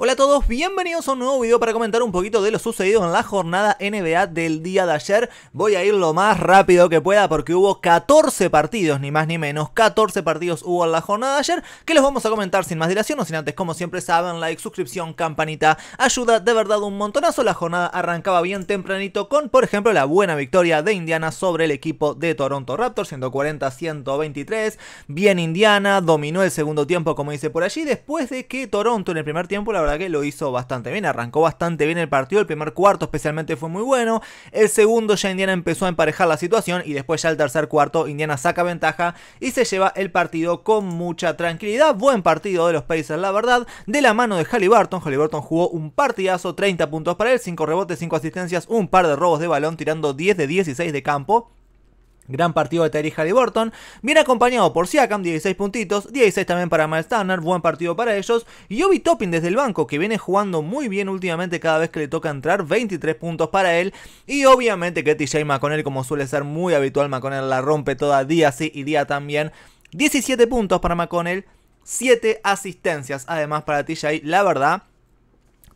Hola a todos, bienvenidos a un nuevo video para comentar un poquito de lo sucedido en la jornada NBA del día de ayer. Voy a ir lo más rápido que pueda porque hubo 14 partidos, ni más ni menos, 14 partidos hubo en la jornada de ayer, que los vamos a comentar sin más dilación, o sin antes, como siempre saben, like, suscripción, campanita, ayuda de verdad un montonazo. La jornada arrancaba bien tempranito con, por ejemplo, la buena victoria de Indiana sobre el equipo de Toronto Raptors, 140-123. Bien Indiana, dominó el segundo tiempo, como dice por allí, después de que Toronto en el primer tiempo, la que lo hizo bastante bien, arrancó bastante bien el partido, el primer cuarto especialmente fue muy bueno, el segundo ya Indiana empezó a emparejar la situación y después ya el tercer cuarto Indiana saca ventaja y se lleva el partido con mucha tranquilidad, buen partido de los Pacers la verdad, de la mano de Halliburton, Halliburton jugó un partidazo, 30 puntos para él, 5 rebotes, 5 asistencias, un par de robos de balón tirando 10 de 16 de campo. Gran partido de Tyree Halliburton. Viene acompañado por Siakam, 16 puntitos. 16 también para Miles Turner, buen partido para ellos. Y Obi Topping desde el banco, que viene jugando muy bien últimamente cada vez que le toca entrar. 23 puntos para él. Y obviamente que TJ McConnell, como suele ser muy habitual, McConnell la rompe toda día sí y día también. 17 puntos para McConnell. 7 asistencias además para TJ. La verdad,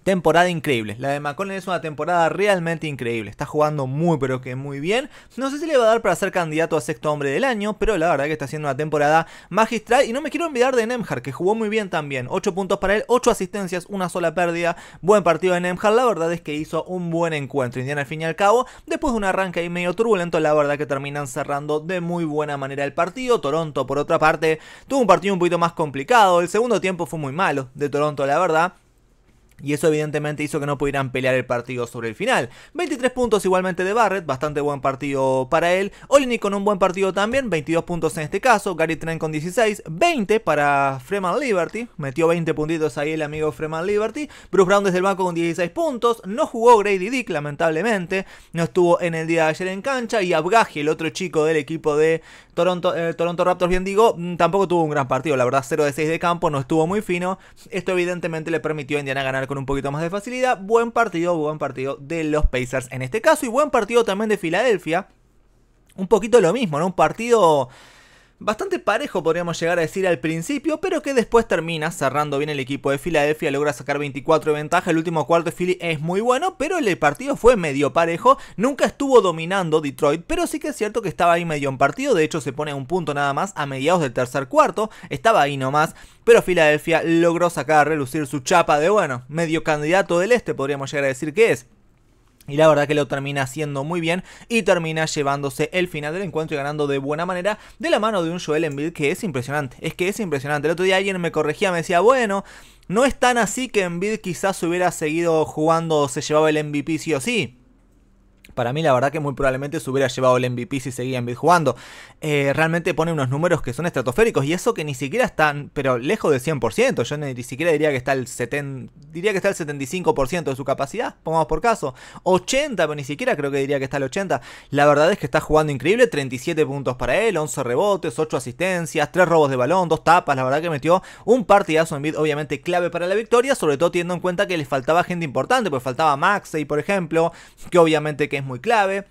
temporada increíble. La de McCollum es una temporada realmente increíble. Está jugando muy pero que muy bien. No sé si le va a dar para ser candidato a sexto hombre del año, pero la verdad que está haciendo una temporada magistral. Y no me quiero olvidar de Nemhard, que jugó muy bien también. 8 puntos para él, 8 asistencias, una sola pérdida. Buen partido de Nemhard. La verdad es que hizo un buen encuentro. Indiana al fin y al cabo, después de un arranque ahí medio turbulento, la verdad que terminan cerrando de muy buena manera el partido. Toronto, por otra parte, tuvo un partido un poquito más complicado. El segundo tiempo fue muy malo de Toronto, la verdad y eso evidentemente hizo que no pudieran pelear el partido sobre el final. 23 puntos igualmente de Barrett, bastante buen partido para él. Olni con un buen partido también, 22 puntos en este caso. Gary Trent con 16, 20 para Freeman Liberty. Metió 20 puntitos ahí el amigo Freeman Liberty. Bruce Brown desde el banco con 16 puntos. No jugó Grady Dick, lamentablemente. No estuvo en el día de ayer en cancha. Y Abgaje, el otro chico del equipo de Toronto, eh, Toronto Raptors, bien digo, mm, tampoco tuvo un gran partido. La verdad, 0 de 6 de campo, no estuvo muy fino. Esto evidentemente le permitió a Indiana ganar con un poquito más de facilidad. Buen partido, buen partido de los Pacers en este caso. Y buen partido también de Filadelfia. Un poquito lo mismo, ¿no? Un partido bastante parejo podríamos llegar a decir al principio, pero que después termina cerrando bien el equipo de Filadelfia, logra sacar 24 de ventaja, el último cuarto de Philly es muy bueno, pero el partido fue medio parejo, nunca estuvo dominando Detroit, pero sí que es cierto que estaba ahí medio en partido, de hecho se pone a un punto nada más a mediados del tercer cuarto, estaba ahí nomás, pero Filadelfia logró sacar a relucir su chapa de, bueno, medio candidato del este podríamos llegar a decir que es. Y la verdad que lo termina haciendo muy bien y termina llevándose el final del encuentro y ganando de buena manera de la mano de un Joel Embiid que es impresionante. Es que es impresionante. El otro día alguien me corregía, me decía, bueno, no es tan así que Embiid quizás hubiera seguido jugando o se llevaba el MVP sí o sí. Para mí la verdad que muy probablemente se hubiera llevado el MVP si seguía Embiid jugando. Eh, realmente pone unos números que son estratosféricos y eso que ni siquiera están, pero lejos del 100%. Yo ni siquiera diría que está el 70, diría que está el 75% de su capacidad, pongamos por caso. 80, pero ni siquiera creo que diría que está el 80. La verdad es que está jugando increíble, 37 puntos para él, 11 rebotes, 8 asistencias, 3 robos de balón, 2 tapas, la verdad que metió un partidazo en bid, obviamente clave para la victoria, sobre todo teniendo en cuenta que le faltaba gente importante, pues faltaba y por ejemplo, que obviamente que muy clave.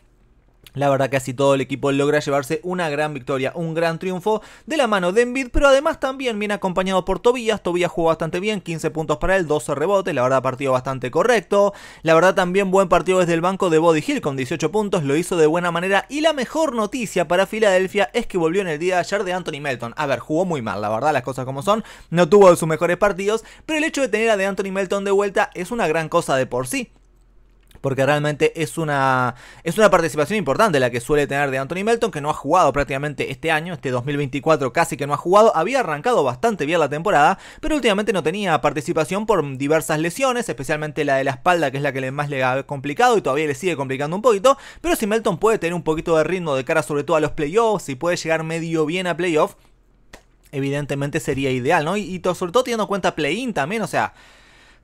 La verdad casi todo el equipo logra llevarse una gran victoria, un gran triunfo de la mano de Envid, pero además también viene acompañado por Tobias, Tobías jugó bastante bien, 15 puntos para él, 12 rebotes, la verdad partido bastante correcto. La verdad también buen partido desde el banco de Body Hill con 18 puntos, lo hizo de buena manera. Y la mejor noticia para Filadelfia es que volvió en el día de ayer de Anthony Melton. A ver, jugó muy mal, la verdad, las cosas como son, no tuvo sus mejores partidos, pero el hecho de tener a de Anthony Melton de vuelta es una gran cosa de por sí porque realmente es una, es una participación importante la que suele tener de Anthony Melton, que no ha jugado prácticamente este año, este 2024 casi que no ha jugado, había arrancado bastante bien la temporada, pero últimamente no tenía participación por diversas lesiones, especialmente la de la espalda, que es la que más le ha complicado y todavía le sigue complicando un poquito, pero si Melton puede tener un poquito de ritmo de cara sobre todo a los playoffs, si puede llegar medio bien a playoffs, evidentemente sería ideal, ¿no? Y, y sobre todo teniendo en cuenta play-in también, o sea,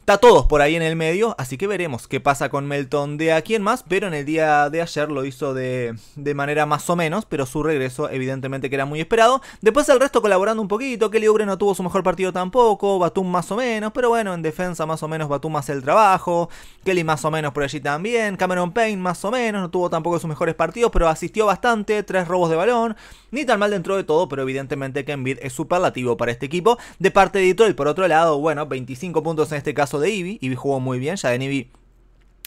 Está todos por ahí en el medio, así que veremos qué pasa con Melton de aquí en más, pero en el día de ayer lo hizo de, manera más o menos, pero su regreso evidentemente que era muy esperado. Después el resto colaborando un poquito, Kelly Ubre no tuvo su mejor partido tampoco, Batum más o menos, pero bueno, en defensa más o menos Batum hace el trabajo, Kelly más o menos por allí también, Cameron Payne más o menos, no tuvo tampoco sus mejores partidos, pero asistió bastante, tres robos de balón, ni tan mal dentro de todo, pero evidentemente que Embiid es superlativo para este equipo. De parte de Detroit, por otro lado, bueno, 25 puntos en este caso de Ivy, Ivy jugó muy bien, ya de Ivy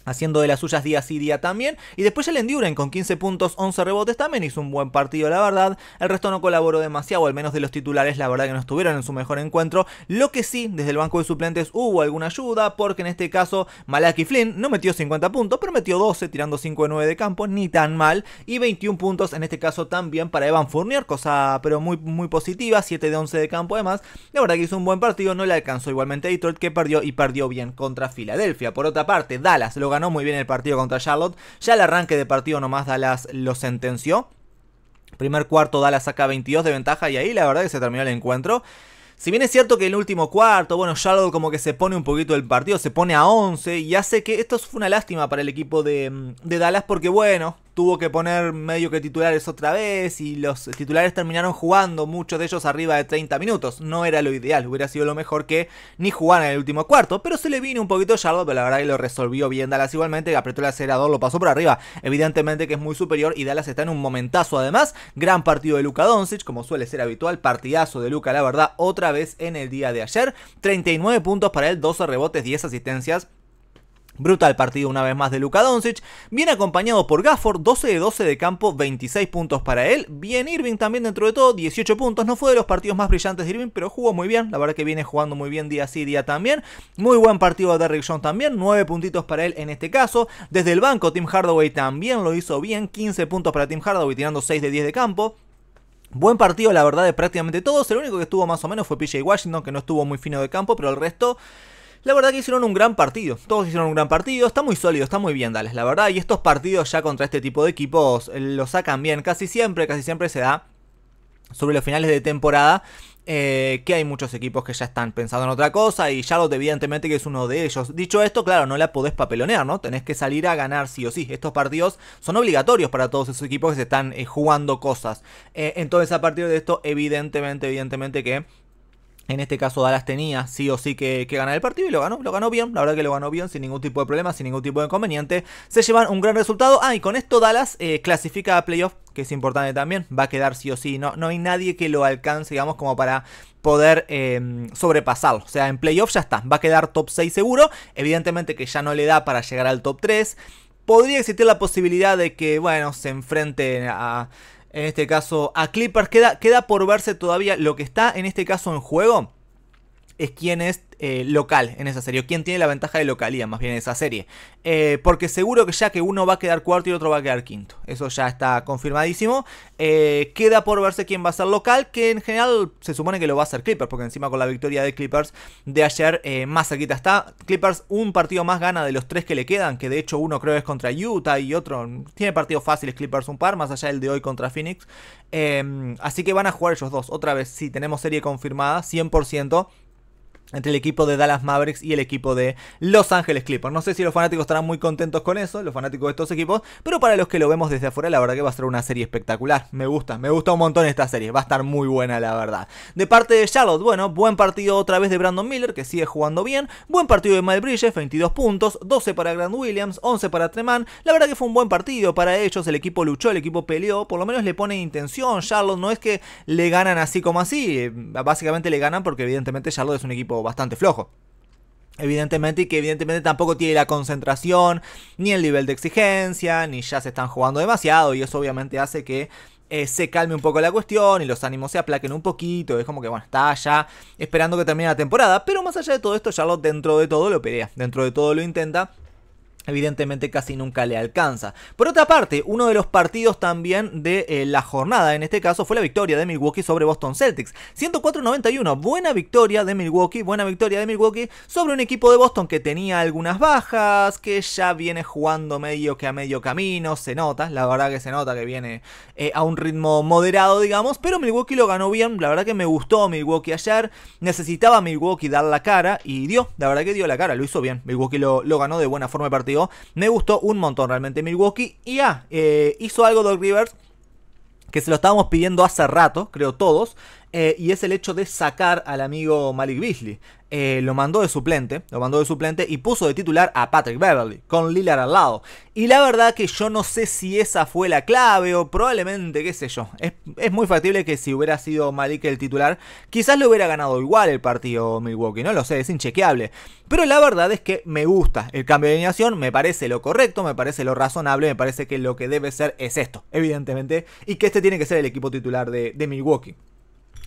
haciendo de las suyas día sí día también. Y después el Enduren con 15 puntos, 11 rebotes, también hizo un buen partido, la verdad. El resto no colaboró demasiado, al menos de los titulares, la verdad que no estuvieron en su mejor encuentro. Lo que sí, desde el banco de suplentes hubo alguna ayuda, porque en este caso Malaki Flynn no metió 50 puntos, pero metió 12, tirando 5 de 9 de campo, ni tan mal. Y 21 puntos en este caso también para Evan Fournier, cosa pero muy, muy positiva, 7 de 11 de campo además. La verdad que hizo un buen partido, no le alcanzó igualmente a Detroit, que perdió y perdió bien contra Filadelfia. Por otra parte, Dallas lo ganó muy bien el partido contra Charlotte. Ya el arranque de partido nomás Dallas lo sentenció. Primer cuarto Dallas saca 22 de ventaja y ahí la verdad que se terminó el encuentro. Si bien es cierto que el último cuarto, bueno, Charlotte como que se pone un poquito el partido, se pone a 11 y hace que esto fue una lástima para el equipo de, de Dallas porque bueno, tuvo que poner medio que titulares otra vez y los titulares terminaron jugando muchos de ellos arriba de 30 minutos. No era lo ideal, hubiera sido lo mejor que ni jugar en el último cuarto, pero se le vino un poquito Yardo, pero la verdad que lo resolvió bien Dallas igualmente, apretó el acelerador, lo pasó por arriba. Evidentemente que es muy superior y Dallas está en un momentazo además. Gran partido de Luka Doncic, como suele ser habitual, partidazo de Luka, la verdad, otra vez en el día de ayer. 39 puntos para él, 12 rebotes, 10 asistencias Brutal partido una vez más de Luka Doncic, bien acompañado por Gafford, 12 de 12 de campo, 26 puntos para él, bien Irving también dentro de todo, 18 puntos, no fue de los partidos más brillantes de Irving, pero jugó muy bien, la verdad que viene jugando muy bien día sí, día también, muy buen partido de Derrick Jones también, 9 puntitos para él en este caso, desde el banco Tim Hardaway también lo hizo bien, 15 puntos para Tim Hardaway tirando 6 de 10 de campo, Buen partido, la verdad, de prácticamente todos. El único que estuvo más o menos fue PJ Washington, que no estuvo muy fino de campo, pero el resto la verdad que hicieron un gran partido. Todos hicieron un gran partido. Está muy sólido, está muy bien, Dallas, la verdad. Y estos partidos ya contra este tipo de equipos eh, lo sacan bien. Casi siempre, casi siempre se da sobre los finales de temporada. Eh, que hay muchos equipos que ya están pensando en otra cosa y Charlotte evidentemente que es uno de ellos. Dicho esto, claro, no la podés papelonear, ¿no? Tenés que salir a ganar sí o sí. Estos partidos son obligatorios para todos esos equipos que se están eh, jugando cosas. entonces, a partir de esto, evidentemente, evidentemente que en este caso Dallas tenía sí o sí que, ganar el partido y lo ganó, lo ganó bien, la verdad que lo ganó bien, sin ningún tipo de problema, sin ningún tipo de inconveniente. Se llevan un gran resultado, ah, y con esto Dallas eh, clasifica a playoff, que es importante también, va a quedar sí o sí, no, no hay nadie que lo alcance, digamos, como para poder em, sobrepasarlo. O sea, en playoff ya está, va a quedar top 6 seguro, evidentemente que ya no le da para llegar al top 3. Podría existir la posibilidad de que, bueno, se enfrente a en este caso a Clippers. Queda, queda por verse todavía lo que está en este caso en juego es quién es eh, local en esa serie, o quién tiene la ventaja de localía más bien en esa serie. Eh, porque seguro que ya que uno va a quedar cuarto y otro va a quedar quinto, eso ya está confirmadísimo. Eh, queda por verse quién va a ser local, que en general se supone que lo va a ser Clippers, porque encima con la victoria de Clippers de ayer más cerquita está. Clippers un partido más gana de los tres que le quedan, que de hecho uno creo es contra Utah y otro tiene partidos fáciles Clippers un par, más allá del de hoy contra Phoenix. así que van a jugar ellos dos, otra vez, sí, tenemos serie confirmada, 100% entre el equipo de Dallas Mavericks y el equipo de Los Ángeles Clippers. No sé si los fanáticos estarán muy contentos con eso, los fanáticos de estos equipos, pero para los que lo vemos desde afuera, la verdad que va a ser una serie espectacular. Me gusta, me gusta un montón esta serie, va a estar muy buena la verdad. De parte de Charlotte, bueno, buen partido otra vez de Brandon Miller, que sigue jugando bien, buen partido de Mike Bridges, 22 puntos, 12 para Grant Williams, 11 para Treman. La verdad que fue un buen partido para ellos, el equipo luchó, el equipo peleó, por lo menos le pone intención. Charlotte no es que le ganan así como así, eh, básicamente le ganan porque evidentemente Charlotte es un equipo bastante flojo. Evidentemente, y que evidentemente tampoco tiene la concentración, ni el nivel de exigencia, ni ya se están jugando demasiado, y eso obviamente hace que eh, se calme un poco la cuestión y los ánimos se aplaquen un poquito. Es como que, bueno, está ya esperando que termine la temporada. Pero más allá de todo esto, Charlotte dentro de todo lo pelea, dentro de todo lo intenta evidentemente casi nunca le alcanza. Por otra parte, uno de los partidos también de eh, la jornada, en este caso, fue la victoria de Milwaukee sobre Boston Celtics. 104-91, buena victoria de Milwaukee, buena victoria de Milwaukee sobre un equipo de Boston que tenía algunas bajas, que ya viene jugando medio que a medio camino, se nota, la verdad que se nota que viene eh, a un ritmo moderado, digamos, pero Milwaukee lo ganó bien, la verdad que me gustó Milwaukee ayer, necesitaba Milwaukee dar la cara y dio, la verdad que dio la cara, lo hizo bien, Milwaukee lo, ganó de buena forma de partido. Me gustó un montón realmente Milwaukee. Y ya, ah, eh, hizo algo Doc Rivers que se lo estábamos pidiendo hace rato, creo todos, eh, y es el hecho de sacar al amigo Malik Beasley. Eh, lo mandó de suplente, lo mandó de suplente y puso de titular a Patrick Beverly, con Lillard al lado. Y la verdad que yo no sé si esa fue la clave o probablemente, qué sé yo. Es, muy factible que si hubiera sido Malik el titular, quizás lo hubiera ganado igual el partido Milwaukee, no lo sé, es inchequeable. Pero la verdad es que me gusta el cambio de alineación, me parece lo correcto, me parece lo razonable, me parece que lo que debe ser es esto, evidentemente, y que este tiene que ser el equipo titular de Milwaukee.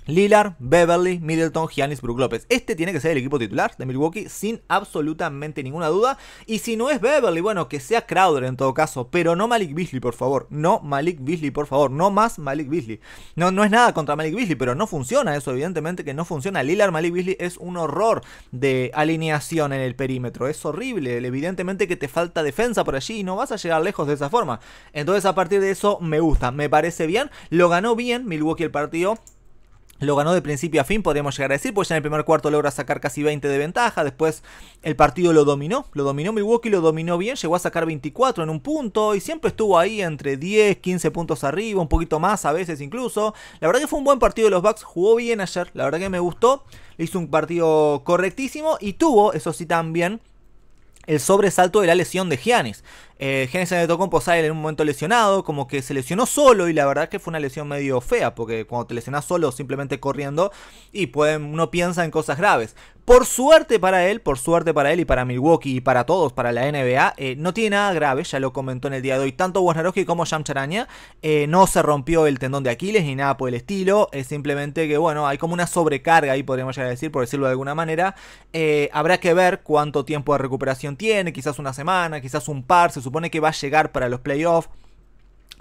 Lillard, Beverly, Middleton, Giannis, Brook López. Este tiene que ser el equipo titular de Milwaukee sin absolutamente ninguna duda. Y si no es Beverly, bueno, que sea Crowder en todo caso, pero no Malik Beasley, por favor. No Malik Beasley, por favor. No más Malik Beasley. No, no es nada contra Malik Beasley, pero no funciona eso, evidentemente que no funciona. Lillard, Malik Beasley es un horror de alineación en el perímetro. Es horrible. Evidentemente que te falta defensa por allí y no vas a llegar lejos de esa forma. Entonces, a partir de eso, me gusta, me parece bien. Lo ganó bien Milwaukee el partido lo ganó de principio a fin, podríamos llegar a decir, pues ya en el primer cuarto logra sacar casi 20 de ventaja, después el partido lo dominó, lo dominó Milwaukee, lo dominó bien, llegó a sacar 24 en un punto y siempre estuvo ahí entre 10, 15 puntos arriba, un poquito más a veces incluso. La verdad que fue un buen partido de los Bucks, jugó bien ayer, la verdad que me gustó, hizo un partido correctísimo y tuvo, eso sí también, el sobresalto de la lesión de Giannis. Eh, Genesis Antetokounmpo sale en un momento lesionado, como que se lesionó solo y la verdad que fue una lesión medio fea, porque cuando te lesionas solo simplemente corriendo y pueden, uno piensa en cosas graves. Por suerte para él, por suerte para él y para Milwaukee y para todos, para la NBA, eh, no tiene nada grave, ya lo comentó en el día de hoy, tanto Wojnarowski como Jam eh, no se rompió el tendón de Aquiles ni nada por el estilo, es eh, simplemente que bueno, hay como una sobrecarga ahí podríamos ya decir, por decirlo de alguna manera, habrá que ver cuánto tiempo de recuperación tiene, quizás una semana, quizás un par, se supone que va a llegar para los playoffs,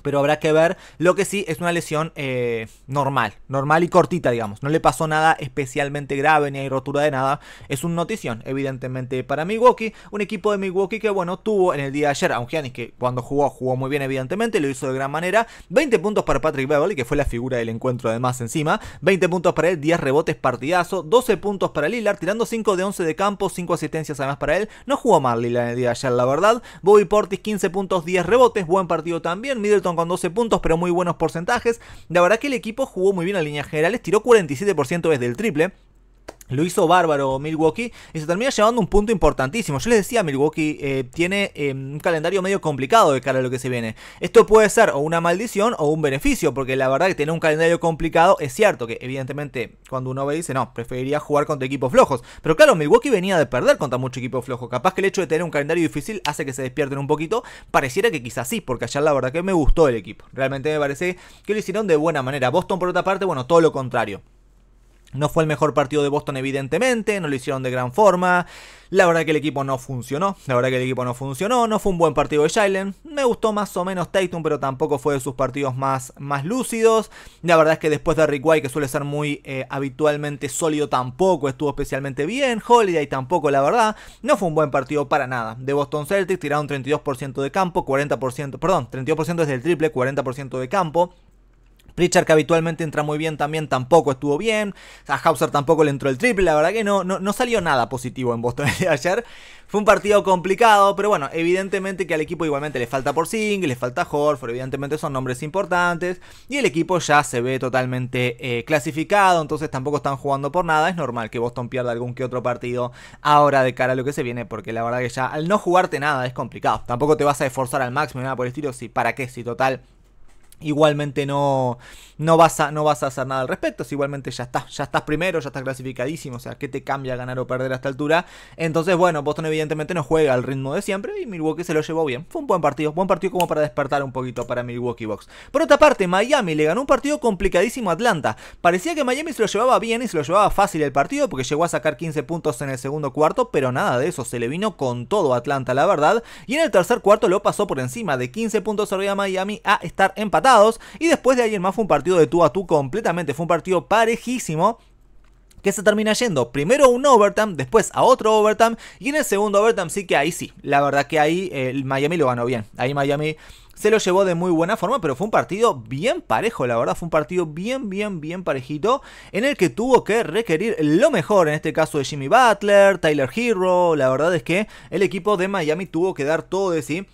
pero habrá que ver. Lo que sí es una lesión eh, normal. Normal y cortita, digamos. No le pasó nada especialmente grave ni hay rotura de nada. Es un notición, evidentemente, para Milwaukee. Un equipo de Milwaukee que, bueno, tuvo en el día de ayer, aunque Giannis, que cuando jugó, jugó muy bien, evidentemente. Lo hizo de gran manera. 20 puntos para Patrick Beverly, que fue la figura del encuentro, además, encima. 20 puntos para él, 10 rebotes, partidazo. 12 puntos para Lillard, tirando 5 de 11 de campo, 5 asistencias además para él. No jugó mal Lillard en el día de ayer, la verdad. Bobby Portis, 15 puntos, 10 rebotes. Buen partido también. Middleton con 12 puntos, pero muy buenos porcentajes. La verdad que el equipo jugó muy bien a líneas generales, tiró 47% desde el triple, lo hizo bárbaro Milwaukee y se termina llevando un punto importantísimo. Yo les decía, Milwaukee eh, tiene em, un calendario medio complicado de cara a lo que se viene. Esto puede ser o una maldición o un beneficio, porque la verdad que tener un calendario complicado es cierto que evidentemente cuando uno ve dice, no, preferiría jugar contra equipos flojos. Pero claro, Milwaukee venía de perder contra mucho equipo flojo. Capaz que el hecho de tener un calendario difícil hace que se despierten un poquito. Pareciera que quizás sí, porque ayer la verdad que me gustó el equipo. Realmente me parece que lo hicieron de buena manera. Boston por otra parte, bueno, todo lo contrario. No fue el mejor partido de Boston, evidentemente, no lo hicieron de gran forma. La verdad que el equipo no funcionó, la verdad que el equipo no funcionó, no fue un buen partido de Shailen, Me gustó más o menos Tatum, pero tampoco fue de sus partidos más, más lúcidos. La verdad es que después de Rick White, que suele ser muy eh, habitualmente sólido, tampoco estuvo especialmente bien. Holiday tampoco, la verdad. No fue un buen partido para nada. De Boston Celtics tiraron 32% de campo, 40%, perdón, 32% es del triple, 40% de campo. Pritchard, que habitualmente entra muy bien también, tampoco estuvo bien. A Hauser tampoco le entró el triple. La verdad que no, no, no salió nada positivo en Boston de ayer. Fue un partido complicado, pero bueno, evidentemente que al equipo igualmente le falta por single le falta Horford, evidentemente son nombres importantes. Y el equipo ya se ve totalmente eh, clasificado, entonces tampoco están jugando por nada. Es normal que Boston pierda algún que otro partido ahora de cara a lo que se viene, porque la verdad que ya al no jugarte nada es complicado. Tampoco te vas a esforzar al máximo, nada por el estilo. Si, ¿para qué? Si total Igualmente no, no, vas a, no vas a hacer nada al respecto. igualmente ya estás, ya estás primero, ya estás clasificadísimo. O sea, ¿qué te cambia ganar o perder a esta altura? Entonces, bueno, Boston evidentemente no juega al ritmo de siempre y Milwaukee se lo llevó bien. Fue un buen partido, buen partido como para despertar un poquito para Milwaukee Box. Por otra parte, Miami le ganó un partido complicadísimo a Atlanta. Parecía que Miami se lo llevaba bien y se lo llevaba fácil el partido porque llegó a sacar 15 puntos en el segundo cuarto, pero nada de eso. Se le vino con todo Atlanta, la verdad. Y en el tercer cuarto lo pasó por encima de 15 puntos arriba Miami a estar empatado. Y después de ahí más fue un partido de tú a tú completamente. Fue un partido parejísimo que se termina yendo primero a un overtime, después a otro overtime y en el segundo overtime sí que ahí sí, la verdad que ahí eh, Miami lo ganó bien, ahí Miami se lo llevó de muy buena forma, pero fue un partido bien parejo, la verdad fue un partido bien, bien, bien parejito, en el que tuvo que requerir lo mejor, en este caso de Jimmy Butler, Tyler Hero, la verdad es que el equipo de Miami tuvo que dar todo de sí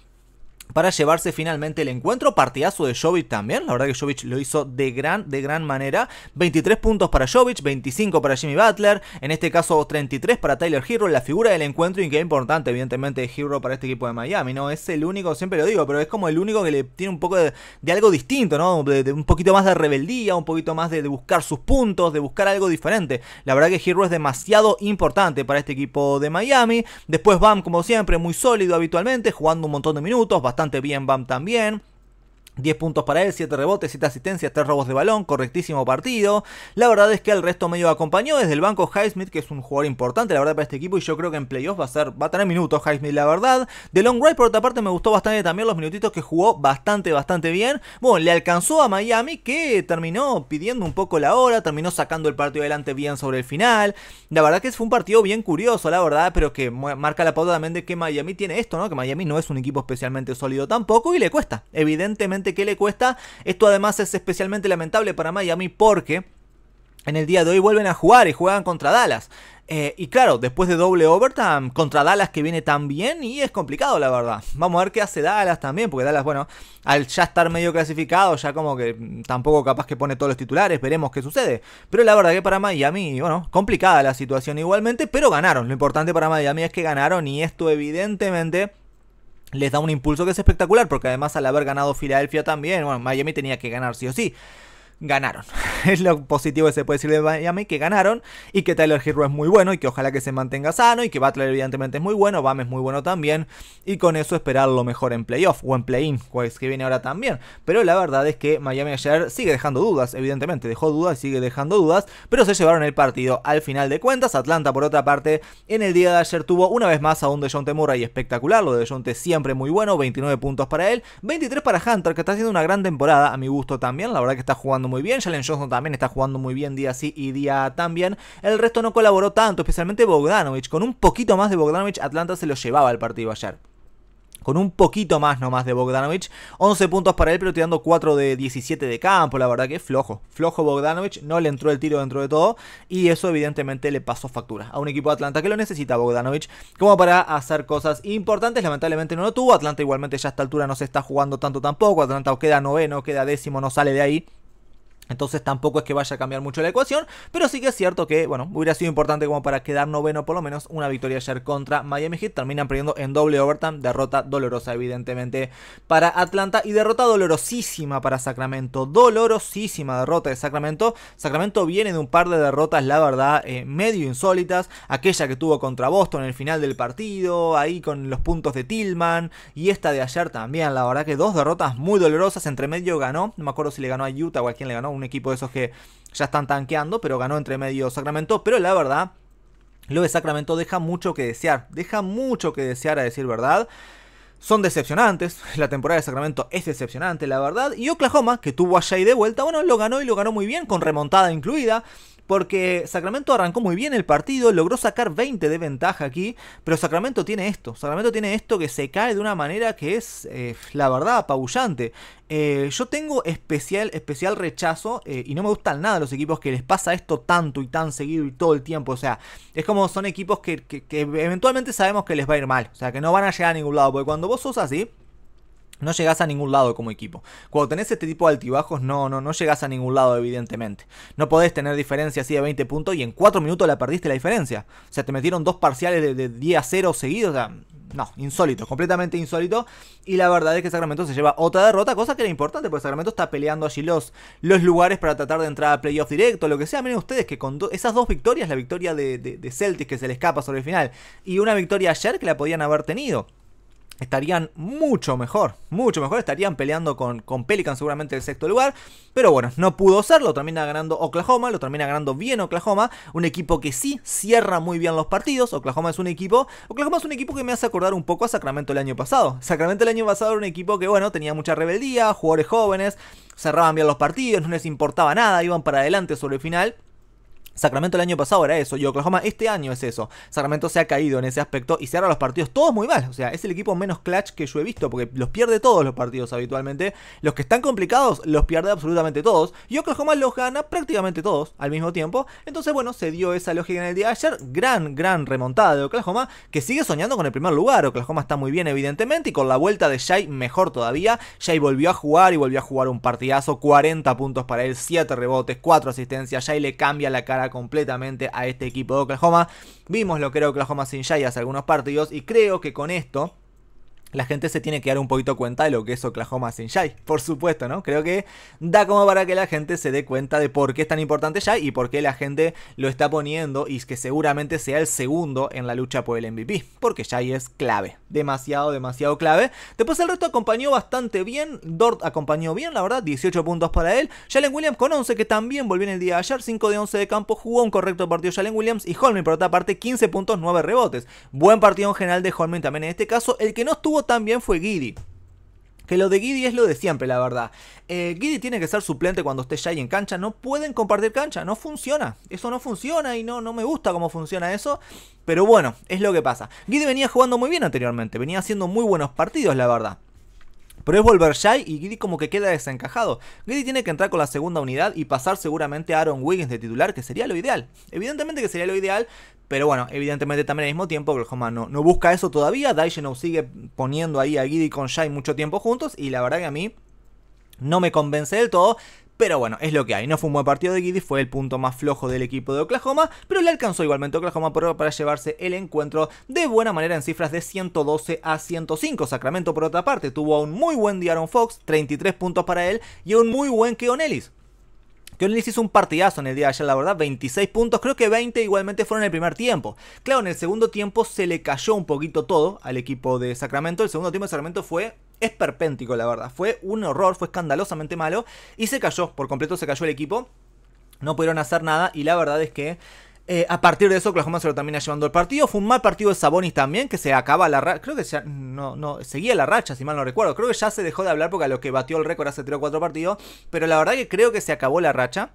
para llevarse finalmente el encuentro. Partidazo de Jovic también. La verdad que Jovic lo hizo de gran, de gran manera. 23 puntos para Jovic, 25 para Jimmy Butler. En este caso 33 para Tyler Hero. La figura del encuentro y que es importante, evidentemente, Hero para este equipo de Miami. No es el único, siempre lo digo, pero es como el único que le tiene un poco de, algo distinto, ¿no? un poquito más de rebeldía, un poquito más de, buscar sus puntos, de buscar algo diferente. La verdad que Hero es demasiado importante para este equipo de Miami. Después Bam, como siempre, muy sólido habitualmente, jugando un montón de minutos, bastante bien Bam también. 10 puntos para él, 7 rebotes, 7 asistencias, 3 robos de balón, correctísimo partido. La verdad es que al resto medio acompañó desde el banco Highsmith, que es un jugador importante, la verdad, para este equipo. Y yo creo que en playoffs va a ser, va a tener minutos Highsmith, la verdad. De Long Ride, por otra parte, me gustó bastante también los minutitos que jugó bastante, bastante bien. Bueno, le alcanzó a Miami, que terminó pidiendo un poco la hora, terminó sacando el partido adelante bien sobre el final. La verdad que fue un partido bien curioso, la verdad, pero que marca la pauta también de que Miami tiene esto, ¿no? Que Miami no es un equipo especialmente sólido tampoco y le cuesta, evidentemente que le cuesta. Esto además es especialmente lamentable para Miami porque en el día de hoy vuelven a jugar y juegan contra Dallas. Eh, y claro, después de doble overtime contra Dallas que viene tan bien y es complicado la verdad. Vamos a ver qué hace Dallas también, porque Dallas, bueno, al ya estar medio clasificado, ya como que tampoco capaz que pone todos los titulares, veremos qué sucede. Pero la verdad que para Miami, bueno, complicada la situación igualmente, pero ganaron. Lo importante para Miami es que ganaron y esto evidentemente les da un impulso que es espectacular, porque además al haber ganado Filadelfia también, bueno, Miami tenía que ganar sí o sí ganaron. Es lo positivo que se puede decir de Miami, que ganaron y que Tyler Hero es muy bueno y que ojalá que se mantenga sano y que Butler evidentemente es muy bueno, Bam es muy bueno también y con eso esperar lo mejor en playoff o en play-in, pues que viene ahora también. Pero la verdad es que Miami ayer sigue dejando dudas, evidentemente dejó dudas, y sigue dejando dudas, pero se llevaron el partido al final de cuentas. Atlanta por otra parte en el día de ayer tuvo una vez más a un DeJounte Murray espectacular, lo de DeJounte siempre muy bueno, 29 puntos para él, 23 para Hunter que está haciendo una gran temporada a mi gusto también, la verdad que está jugando muy bien, Jalen Johnson también está jugando muy bien día sí y día también. El resto no colaboró tanto, especialmente Bogdanovich. Con un poquito más de Bogdanovich, Atlanta se lo llevaba al partido ayer con un poquito más nomás de Bogdanovich. 11 puntos para él, pero tirando 4 de 17 de campo. La verdad que flojo. Flojo Bogdanovich, no le entró el tiro dentro de todo. Y eso evidentemente le pasó factura a un equipo de Atlanta que lo necesita Bogdanovich como para hacer cosas importantes. Lamentablemente no lo tuvo. Atlanta igualmente ya a esta altura no se está jugando tanto tampoco. Atlanta queda noveno, queda décimo, no sale de ahí. Entonces tampoco es que vaya a cambiar mucho la ecuación, pero sí que es cierto que, bueno, hubiera sido importante como para quedar noveno por lo menos una victoria ayer contra Miami Heat. Terminan perdiendo en doble overtime, derrota dolorosa evidentemente para Atlanta y derrota dolorosísima para Sacramento. Dolorosísima derrota de Sacramento. Sacramento viene de un par de derrotas, la verdad, eh, medio insólitas. Aquella que tuvo contra Boston en el final del partido, ahí con los puntos de Tillman y esta de ayer también, la verdad que dos derrotas muy dolorosas. Entre medio ganó, no me acuerdo si le ganó a Utah o a quién le ganó un equipo de esos que ya están tanqueando, pero ganó entre medio Sacramento, pero la verdad, lo de Sacramento deja mucho que desear, deja mucho que desear a decir verdad. Son decepcionantes, la temporada de Sacramento es decepcionante, la verdad. Y Oklahoma, que tuvo a Shay de vuelta, bueno, lo ganó y lo ganó muy bien, con remontada incluida porque Sacramento arrancó muy bien el partido, logró sacar 20 de ventaja aquí, pero Sacramento tiene esto, Sacramento tiene esto que se cae de una manera que es, eh, la verdad, apabullante. Eh, yo tengo especial, especial rechazo eh, y no me gustan nada los equipos que les pasa esto tanto y tan seguido y todo el tiempo. O sea, es como son equipos que eventualmente sabemos que les va a ir mal. O sea, que no van a llegar a ningún lado. Porque cuando vos sos así, no llegas a ningún lado como equipo. Cuando tenés este tipo de altibajos, no, no, no llegas a ningún lado, evidentemente. No podés tener diferencia así de 20 puntos y en 4 minutos la perdiste la diferencia. O sea, te metieron dos parciales de, 10 a 0 seguidos. O sea, no, insólito, completamente insólito. Y la verdad es que Sacramento se lleva otra derrota, cosa que era importante, porque Sacramento está peleando allí los, lugares para tratar de entrar a playoffs directo, lo que sea. Miren ustedes que con esas dos victorias, la victoria de, de, Celtics que se le escapa sobre el final y una victoria ayer que la podían haber tenido estarían mucho mejor, mucho mejor, estarían peleando con, con Pelican seguramente el sexto lugar, pero bueno, no pudo ser, lo termina ganando Oklahoma, lo termina ganando bien Oklahoma, un equipo que sí cierra muy bien los partidos, Oklahoma es un equipo, Oklahoma es un equipo que me hace acordar un poco a Sacramento el año pasado, Sacramento el año pasado era un equipo que bueno, tenía mucha rebeldía, jugadores jóvenes, cerraban bien los partidos, no les importaba nada, iban para adelante sobre el final, Sacramento el año pasado era eso y Oklahoma este año es eso. Sacramento se ha caído en ese aspecto y cierra los partidos todos muy mal. O sea, es el equipo menos clutch que yo he visto porque los pierde todos los partidos habitualmente. Los que están complicados los pierde absolutamente todos y Oklahoma los gana prácticamente todos al mismo tiempo. Entonces, bueno, se dio esa lógica en el día de ayer. Gran, gran remontada de Oklahoma que sigue soñando con el primer lugar. Oklahoma está muy bien, evidentemente, y con la vuelta de Shai mejor todavía. Shai volvió a jugar y volvió a jugar un partidazo. 40 puntos para él, 7 rebotes, 4 asistencias. Shai le cambia la cara completamente a este equipo de Oklahoma. Vimos lo que era Oklahoma sin ya hace algunos partidos y creo que con esto la gente se tiene que dar un poquito cuenta de lo que es Oklahoma sin Jai, por supuesto, ¿no? Creo que da como para que la gente se dé cuenta de por qué es tan importante Jai y por qué la gente lo está poniendo y que seguramente sea el segundo en la lucha por el MVP, porque Jai es clave, demasiado, demasiado clave. Después el resto acompañó bastante bien, Dort acompañó bien, la verdad, 18 puntos para él, Jalen Williams con 11 que también volvió en el día de ayer, 5 de 11 de campo, jugó un correcto partido Jalen Williams y Holman por otra parte 15 puntos, 9 rebotes. Buen partido en general de Holman también en este caso, el que no estuvo también fue Giddy. Que lo de Giddy es lo de siempre, la verdad. Eh, tiene que ser suplente cuando esté ahí en cancha. No pueden compartir cancha. No funciona. Eso no funciona y no, no me gusta cómo funciona eso. Pero bueno, es lo que pasa. Giddy venía jugando muy bien anteriormente. Venía haciendo muy buenos partidos, la verdad. Pero es volver Shai y Giddy como que queda desencajado. Giddy tiene que entrar con la segunda unidad y pasar seguramente a Aaron Wiggins de titular, que sería lo ideal. Evidentemente que sería lo ideal, pero bueno, evidentemente también al mismo tiempo el no, no busca eso todavía. nos sigue poniendo ahí a Giddy con Shai mucho tiempo juntos. Y la verdad que a mí no me convence del todo. Pero bueno, es lo que hay. No fue un buen partido de Giddy, fue el punto más flojo del equipo de Oklahoma, pero le alcanzó igualmente Oklahoma para llevarse el encuentro de buena manera en cifras de 112 a 105. Sacramento, por otra parte, tuvo un muy buen diaron Fox, 33 puntos para él, y un muy buen Keon Ellis, Ellis hizo un partidazo en el día de ayer, la verdad, 26 puntos, creo que 20 igualmente fueron en el primer tiempo. Claro, en el segundo tiempo se le cayó un poquito todo al equipo de Sacramento, el segundo tiempo de Sacramento fue es perpéntico la verdad. Fue un horror, fue escandalosamente malo y se cayó, por completo se cayó el equipo. No pudieron hacer nada y la verdad es que eh, a partir de eso, Oklahoma se lo termina llevando el partido. Fue un mal partido de Sabonis también, que se acaba la racha. Creo que ya. No, no. Seguía la racha, si mal no recuerdo. Creo que ya se dejó de hablar porque a lo que batió el récord hace 3 o 4 partidos. Pero la verdad que creo que se acabó la racha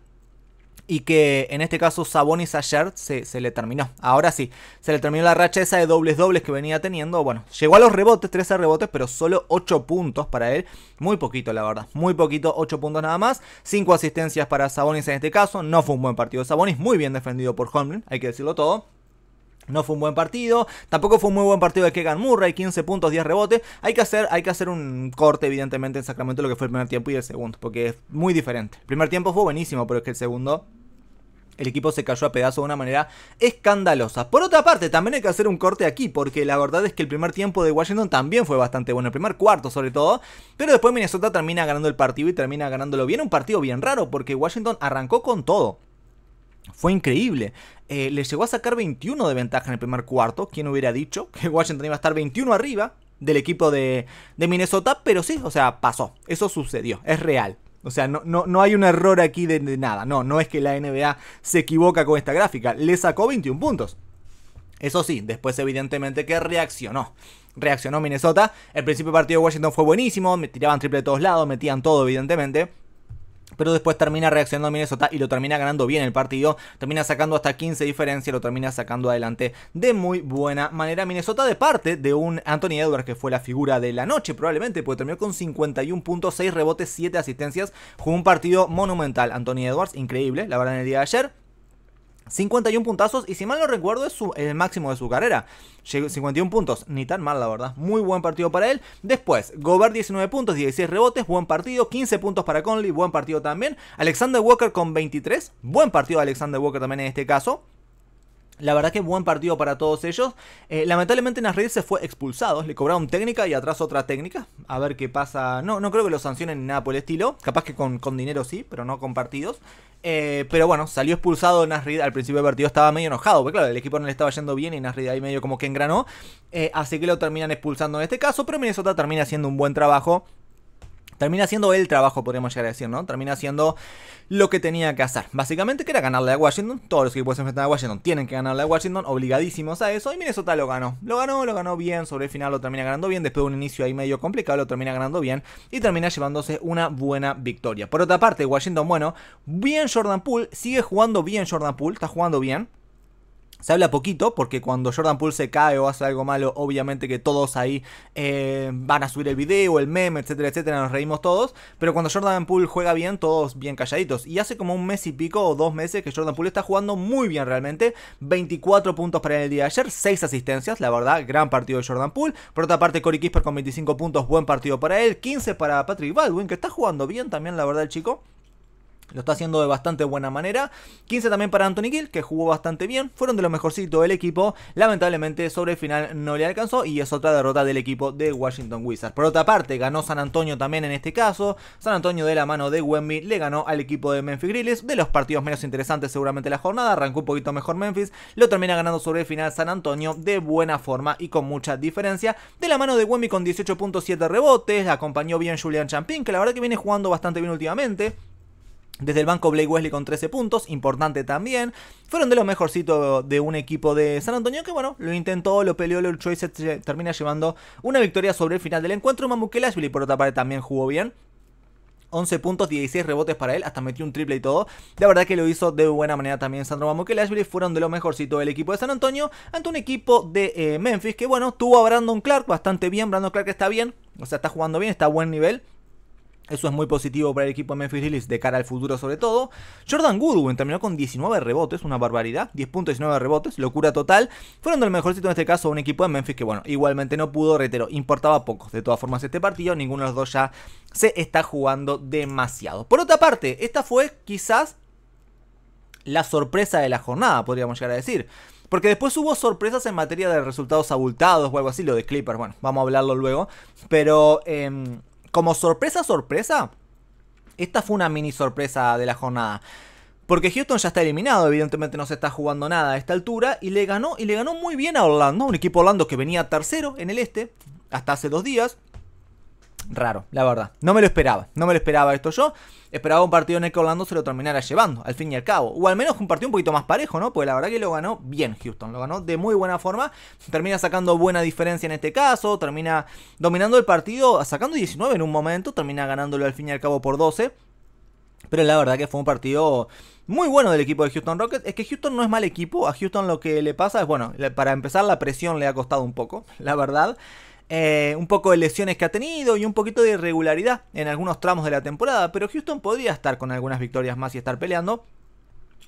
y que en este caso Sabonis ayer se, se, le terminó. Ahora sí, se le terminó la racha esa de dobles dobles que venía teniendo. Bueno, llegó a los rebotes, 13 rebotes, pero solo 8 puntos para él. Muy poquito, la verdad. Muy poquito, 8 puntos nada más. 5 asistencias para Sabonis en este caso. No fue un buen partido de Sabonis. Muy bien defendido por Holmgren, hay que decirlo todo. No fue un buen partido, tampoco fue un muy buen partido de Kegan Murray, 15 puntos, 10 rebotes. Hay que hacer, hay que hacer un corte, evidentemente, en Sacramento lo que fue el primer tiempo y el segundo, porque es muy diferente. El primer tiempo fue buenísimo, pero es que el segundo el equipo se cayó a pedazos de una manera escandalosa. Por otra parte, también hay que hacer un corte aquí, porque la verdad es que el primer tiempo de Washington también fue bastante bueno, el primer cuarto sobre todo, pero después Minnesota termina ganando el partido y termina ganándolo bien, un partido bien raro, porque Washington arrancó con todo fue increíble. Eh, le llegó a sacar 21 de ventaja en el primer cuarto. ¿Quién hubiera dicho que Washington iba a estar 21 arriba del equipo de, Minnesota? Pero sí, o sea, pasó. Eso sucedió. Es real. O sea, no, no, hay un error aquí de, nada. No, no es que la NBA se equivoca con esta gráfica. Le sacó 21 puntos. Eso sí, después evidentemente que reaccionó. Reaccionó Minnesota. El principio partido de Washington fue buenísimo. Me tiraban triple de todos lados, metían todo, evidentemente. Pero después termina reaccionando Minnesota y lo termina ganando bien el partido. Termina sacando hasta 15 diferencias, lo termina sacando adelante de muy buena manera. Minnesota de parte de un Anthony Edwards que fue la figura de la noche probablemente, porque terminó con 51.6 rebotes, 7 asistencias. Jugó un partido monumental. Anthony Edwards, increíble, la verdad en el día de ayer. 51 puntazos y si mal no recuerdo es el máximo de su carrera. 51 puntos, ni tan mal la verdad. Muy buen partido para él. Después, Gobert 19 puntos, 16 rebotes, buen partido. 15 puntos para Conley, buen partido también. Alexander Walker con 23, buen partido Alexander Walker también en este caso. La verdad que buen partido para todos ellos. Eh, lamentablemente Nasrid se fue expulsado. Le cobraron técnica y atrás otra técnica. A ver qué pasa. No, no creo que lo sancionen ni nada por el estilo. Capaz que con, dinero sí, pero no con partidos. Eh, pero bueno, salió expulsado Nasrid. Al principio del partido estaba medio enojado. Porque claro, el equipo no le estaba yendo bien y Nasrid ahí medio como que engranó. Eh, así que lo terminan expulsando en este caso. Pero Minnesota termina haciendo un buen trabajo. Termina haciendo el trabajo, podríamos llegar a decir, ¿no? Termina haciendo lo que tenía que hacer. Básicamente, que era ganarle a Washington. Todos los equipos se enfrentan a Washington tienen que ganarle a Washington, obligadísimos a eso. Y Minnesota lo ganó. Lo ganó, lo ganó bien. Sobre el final lo termina ganando bien. Después de un inicio ahí medio complicado, lo termina ganando bien. Y termina llevándose una buena victoria. Por otra parte, Washington, bueno, bien Jordan Poole. Sigue jugando bien Jordan Poole. Está jugando bien. Se habla poquito porque cuando Jordan Poole se cae o hace algo malo, obviamente que todos ahí eh, van a subir el video, el meme, etcétera, etcétera, nos reímos todos. Pero cuando Jordan Poole juega bien, todos bien calladitos. Y hace como un mes y pico o dos meses que Jordan Poole está jugando muy bien realmente. 24 puntos para el día de ayer, 6 asistencias, la verdad, gran partido de Jordan Poole. Por otra parte, Cory Kisper con 25 puntos, buen partido para él. 15 para Patrick Baldwin, que está jugando bien también, la verdad, el chico. Lo está haciendo de bastante buena manera. 15 también para Anthony Gill, que jugó bastante bien. Fueron de los mejorcitos del equipo. Lamentablemente sobre final no le alcanzó y es otra derrota del equipo de Washington Wizards. Por otra parte, ganó San Antonio también en este caso. San Antonio de la mano de Wemby le ganó al equipo de Memphis Grizzlies. De los partidos menos interesantes seguramente la jornada. Arrancó un poquito mejor Memphis. Lo termina ganando sobre final San Antonio de buena forma y con mucha diferencia. De la mano de Wemby con 18.7 rebotes. Acompañó bien Julian Champín, que la verdad que viene jugando bastante bien últimamente. Desde el banco Blake Wesley con 13 puntos, importante también. Fueron de los mejorcitos de un equipo de San Antonio que, bueno, lo intentó, lo peleó, lo luchó termina llevando una victoria sobre el final del encuentro. Mamukelashvili por otra parte también jugó bien. 11 puntos, 16 rebotes para él, hasta metió un triple y todo. La verdad que lo hizo de buena manera también Sandro Mamukelashvili. Fueron de los mejorcitos del equipo de San Antonio ante un equipo de eh, Memphis que, bueno, tuvo a Brandon Clark bastante bien. Brandon Clark está bien, o sea, está jugando bien, está a buen nivel. Eso es muy positivo para el equipo de Memphis Grizzlies de cara al futuro sobre todo. Jordan Goodwin terminó con 19 rebotes, una barbaridad. puntos 10 19 rebotes, locura total. Fueron del mejorcito en este caso un equipo de Memphis que bueno, igualmente no pudo, reitero, importaba poco. De todas formas este partido, ninguno de los dos ya se está jugando demasiado. Por otra parte, esta fue quizás la sorpresa de la jornada, podríamos llegar a decir. Porque después hubo sorpresas en materia de resultados abultados o algo así, lo de Clippers, bueno, vamos a hablarlo luego. Pero... Em, como sorpresa, sorpresa, esta fue una mini sorpresa de la jornada. Porque Houston ya está eliminado, evidentemente no se está jugando nada a esta altura. Y le ganó, y le ganó muy bien a Orlando, un equipo Orlando que venía tercero en el este, hasta hace dos días. Raro, la verdad. No me lo esperaba. No me lo esperaba esto yo. Esperaba un partido en el que Orlando se lo terminara llevando, al fin y al cabo. O al menos un partido un poquito más parejo, ¿no? pues la verdad que lo ganó bien Houston. Lo ganó de muy buena forma. Termina sacando buena diferencia en este caso. Termina dominando el partido, sacando 19 en un momento. Termina ganándolo al fin y al cabo por 12. Pero la verdad que fue un partido muy bueno del equipo de Houston Rockets. Es que Houston no es mal equipo. A Houston lo que le pasa es, bueno, para empezar la presión le ha costado un poco, la verdad. Eh, un poco de lesiones que ha tenido y un poquito de irregularidad en algunos tramos de la temporada, pero Houston podría estar con algunas victorias más y estar peleando.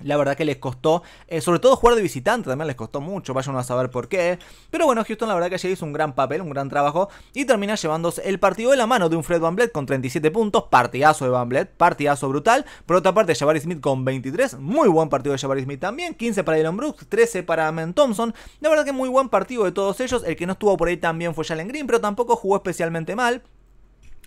La verdad que les costó, eh, sobre todo jugar de visitante también les costó mucho, vayan a saber por qué. Pero bueno, Houston la verdad que allí hizo un gran papel, un gran trabajo y termina llevándose el partido de la mano de un Fred Van con 37 puntos, partidazo de Van partidazo brutal. Por otra parte, Jabari Smith con 23, muy buen partido de Jabari Smith también, 15 para Elon Brooks, 13 para Men Thompson. La verdad que muy buen partido de todos ellos, el que no estuvo por ahí también fue Jalen Green, pero tampoco jugó especialmente mal.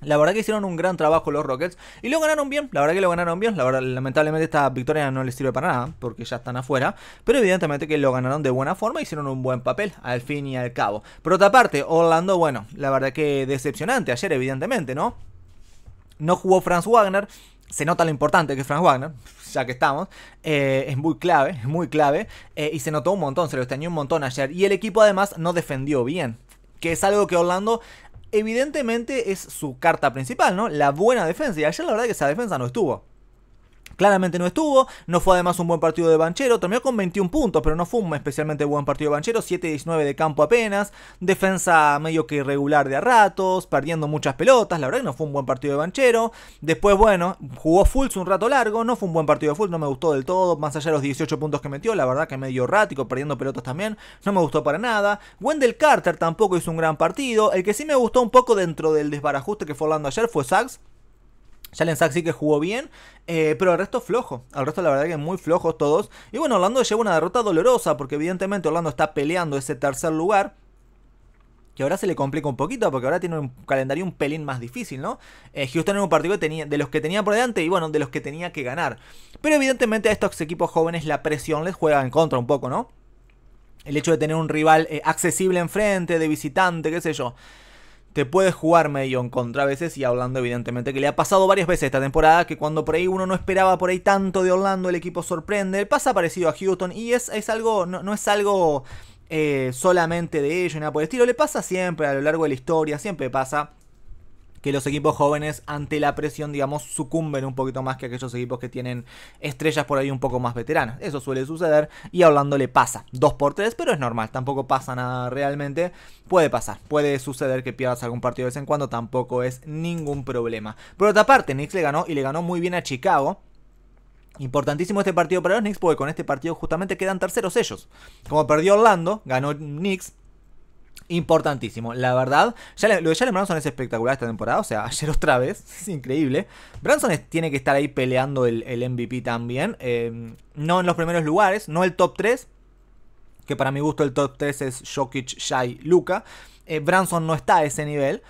La verdad que hicieron un gran trabajo los Rockets y lo ganaron bien, la verdad que lo ganaron bien, la verdad lamentablemente esta victoria no les sirve para nada porque ya están afuera, pero evidentemente que lo ganaron de buena forma, hicieron un buen papel al fin y al cabo. Por otra parte, Orlando, bueno, la verdad que decepcionante ayer evidentemente, ¿no? No jugó Franz Wagner, se nota lo importante que es Franz Wagner, ya que estamos, eh, es muy clave, es muy clave, eh, y se notó un montón, se lo extrañó un montón ayer, y el equipo además no defendió bien, que es algo que Orlando evidentemente es su carta principal, ¿no? La buena defensa. Y ayer la verdad que esa defensa no estuvo claramente no estuvo, no fue además un buen partido de Banchero, terminó con 21 puntos, pero no fue un especialmente buen partido de Banchero, 7-19 de campo apenas, defensa medio que irregular de a ratos, perdiendo muchas pelotas, la verdad que no fue un buen partido de Banchero, después bueno, jugó Fultz un rato largo, no fue un buen partido de Fultz, no me gustó del todo, más allá de los 18 puntos que metió, la verdad que medio errático, perdiendo pelotas también, no me gustó para nada, Wendell Carter tampoco hizo un gran partido, el que sí me gustó un poco dentro del desbarajuste que fue hablando ayer fue Sachs, Jalen Sack sí que jugó bien, eh, pero el resto flojo. Al resto, la verdad, que muy flojos todos. Y bueno, Orlando lleva una derrota dolorosa, porque evidentemente Orlando está peleando ese tercer lugar. Que ahora se le complica un poquito, porque ahora tiene un calendario un pelín más difícil, ¿no? Eh, Houston era un partido tenía, de los que tenía por delante y bueno, de los que tenía que ganar. Pero evidentemente a estos equipos jóvenes la presión les juega en contra un poco, ¿no? El hecho de tener un rival eh, accesible enfrente, de visitante, qué sé yo te puedes jugar medio en contra a veces y hablando evidentemente que le ha pasado varias veces esta temporada que cuando por ahí uno no esperaba por ahí tanto de Orlando el equipo sorprende, pasa parecido a Houston y es, es algo, no, es algo eh, solamente de ellos, nada por el estilo, le pasa siempre a lo largo de la historia, siempre pasa que los equipos jóvenes ante la presión, digamos, sucumben un poquito más que aquellos equipos que tienen estrellas por ahí un poco más veteranas. Eso suele suceder y a Orlando le pasa 2 por 3, pero es normal, tampoco pasa nada realmente. Puede pasar, puede suceder que pierdas algún partido de vez en cuando, tampoco es ningún problema. Por otra parte, Knicks le ganó y le ganó muy bien a Chicago. Importantísimo este partido para los Knicks porque con este partido justamente quedan terceros ellos. Como perdió Orlando, ganó Knicks, Importantísimo, la verdad. Ya lo de Jalen Branson es espectacular esta temporada. O sea, ayer otra vez. Es increíble. Branson tiene que estar ahí peleando el, el MVP también. Eh, no en los primeros lugares, no el top 3. Que para mi gusto el top 3 es Jokic, Shai, Luca. Eh, Branson no está a ese nivel.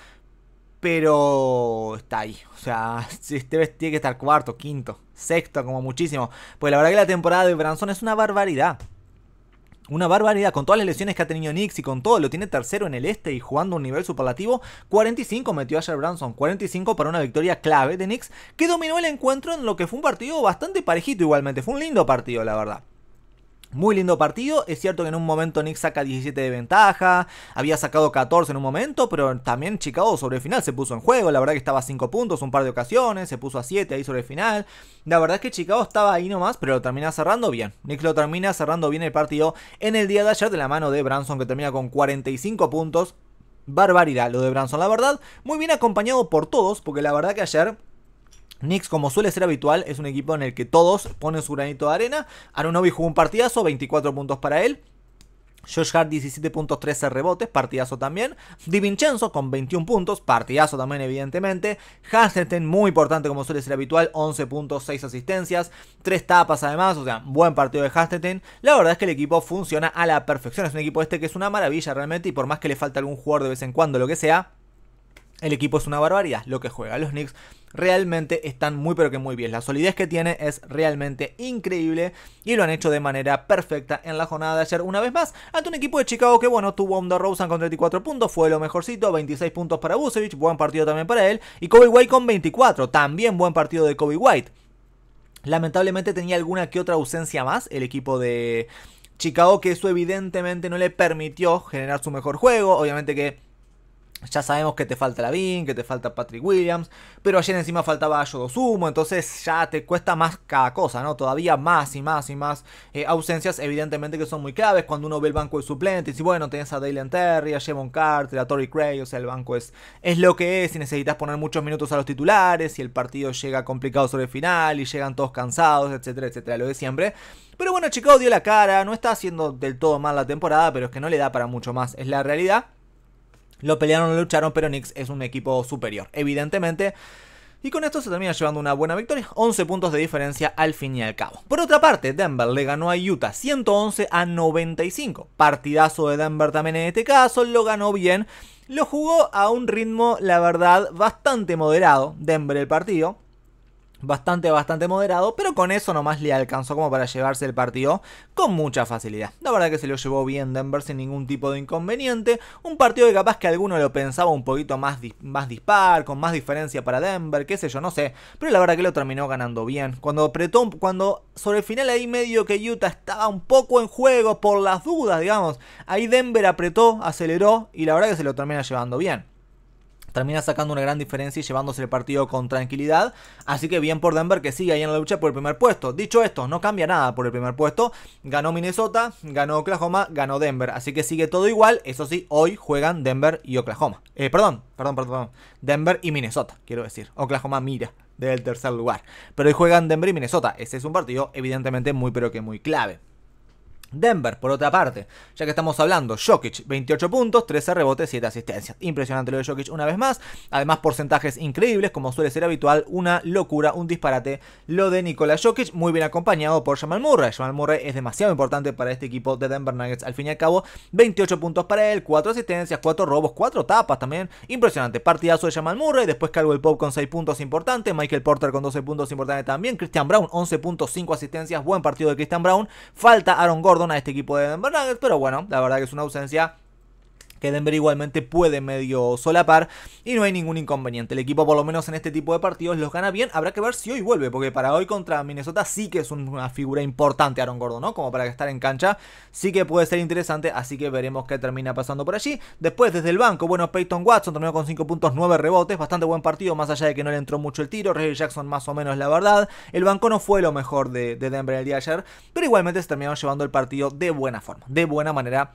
Pero está ahí. O sea, este tiene que estar cuarto, quinto, sexto, como muchísimo. Pues la verdad que la temporada de Branson es una barbaridad. Una barbaridad, con todas las lesiones que ha tenido Knicks y con todo, lo tiene tercero en el este y jugando un nivel superlativo. 45 metió Jerry Branson, 45 para una victoria clave de Knicks, que dominó el encuentro en lo que fue un partido bastante parejito igualmente. Fue un lindo partido, la verdad. Muy lindo partido, es cierto que en un momento Nick saca 17 de ventaja, había sacado 14 en un momento, pero también Chicago sobre el final se puso en juego, la verdad que estaba a 5 puntos un par de ocasiones, se puso a 7 ahí sobre el final, la verdad es que Chicago estaba ahí nomás, pero lo termina cerrando bien, Nick lo termina cerrando bien el partido en el día de ayer de la mano de Branson que termina con 45 puntos, barbaridad lo de Branson, la verdad, muy bien acompañado por todos, porque la verdad que ayer Knicks, como suele ser habitual, es un equipo en el que todos ponen su granito de arena. Arunovi jugó un partidazo, 24 puntos para él. Josh Hart 17 puntos, 13 rebotes, partidazo también. Di Vincenzo con 21 puntos, partidazo también evidentemente. Hasenstein, muy importante como suele ser habitual, 11 puntos, 6 asistencias, 3 tapas además, o sea, buen partido de Hasenstein. La verdad es que el equipo funciona a la perfección, es un equipo este que es una maravilla realmente y por más que le falte algún jugador de vez en cuando, lo que sea, el equipo es una barbaridad lo que juega. Los Knicks realmente están muy pero que muy bien. La solidez que tiene es realmente increíble y lo han hecho de manera perfecta en la jornada de ayer una vez más ante un equipo de Chicago que bueno, tuvo Onda Rosen con 34 puntos, fue lo mejorcito, 26 puntos para Busevich, buen partido también para él y Kobe White con 24, también buen partido de Kobe White. Lamentablemente tenía alguna que otra ausencia más el equipo de Chicago que eso evidentemente no le permitió generar su mejor juego, obviamente que ya sabemos que te falta Lavin, que te falta Patrick Williams, pero ayer encima faltaba Yodo Sumo, entonces ya te cuesta más cada cosa, ¿no? Todavía más y más y más eh, ausencias, evidentemente que son muy claves cuando uno ve el banco de suplentes. Y bueno, tenés a Dalen Terry, a Jevon Carter, a Tory Cray, o sea, el banco es, es lo que es y necesitas poner muchos minutos a los titulares y el partido llega complicado sobre el final y llegan todos cansados, etcétera, etcétera, lo de siempre. Pero bueno, Chicago dio la cara, no está haciendo del todo mal la temporada, pero es que no le da para mucho más, es la realidad. Lo pelearon, lo lucharon, pero Knicks es un equipo superior, evidentemente. Y con esto se termina llevando una buena victoria, 11 puntos de diferencia al fin y al cabo. Por otra parte, Denver le ganó a Utah 111 a 95. Partidazo de Denver también en este caso, lo ganó bien. Lo jugó a un ritmo, la verdad, bastante moderado, Denver el partido bastante, bastante moderado, pero con eso nomás le alcanzó como para llevarse el partido con mucha facilidad. La verdad que se lo llevó bien Denver sin ningún tipo de inconveniente, un partido que capaz que alguno lo pensaba un poquito más, más dispar, con más diferencia para Denver, qué sé yo, no sé, pero la verdad que lo terminó ganando bien. Cuando apretó, cuando sobre el final ahí medio que Utah estaba un poco en juego por las dudas, digamos, ahí Denver apretó, aceleró y la verdad que se lo termina llevando bien termina sacando una gran diferencia y llevándose el partido con tranquilidad. Así que bien por Denver que sigue ahí en la lucha por el primer puesto. Dicho esto, no cambia nada por el primer puesto. Ganó Minnesota, ganó Oklahoma, ganó Denver. Así que sigue todo igual. Eso sí, hoy juegan Denver y Oklahoma. Eh, perdón, perdón, perdón, perdón. Denver y Minnesota, quiero decir. Oklahoma mira del tercer lugar. Pero hoy juegan Denver y Minnesota. Ese es un partido evidentemente muy pero que muy clave. Denver, por otra parte, ya que estamos hablando, Jokic, 28 puntos, 13 rebotes, 7 asistencias. Impresionante lo de Jokic una vez más. Además, porcentajes increíbles, como suele ser habitual, una locura, un disparate. Lo de Nikola Jokic, muy bien acompañado por Jamal Murray. Jamal Murray es demasiado importante para este equipo de Denver Nuggets. Al fin y al cabo, 28 puntos para él, 4 asistencias, 4 robos, 4 tapas también. Impresionante. Partidazo de Jamal Murray, después El Pop con 6 puntos importantes, Michael Porter con 12 puntos importantes también, Christian Brown, 11 puntos, 5 asistencias. Buen partido de Christian Brown. Falta Aaron Gordon Perdona a este equipo de Denver pero bueno, la verdad que es una ausencia que Denver igualmente puede medio solapar y no hay ningún inconveniente. El equipo por lo menos en este tipo de partidos los gana bien, habrá que ver si hoy vuelve, porque para hoy contra Minnesota sí que es una figura importante Aaron Gordon, ¿no? Como para estar en cancha, sí que puede ser interesante, así que veremos qué termina pasando por allí. Después desde el banco, bueno, Peyton Watson terminó con 5 puntos, 9 rebotes, bastante buen partido, más allá de que no le entró mucho el tiro, Reggie Jackson más o menos la verdad, el banco no fue lo mejor de, Denver el día ayer, pero igualmente se terminaron llevando el partido de buena forma, de buena manera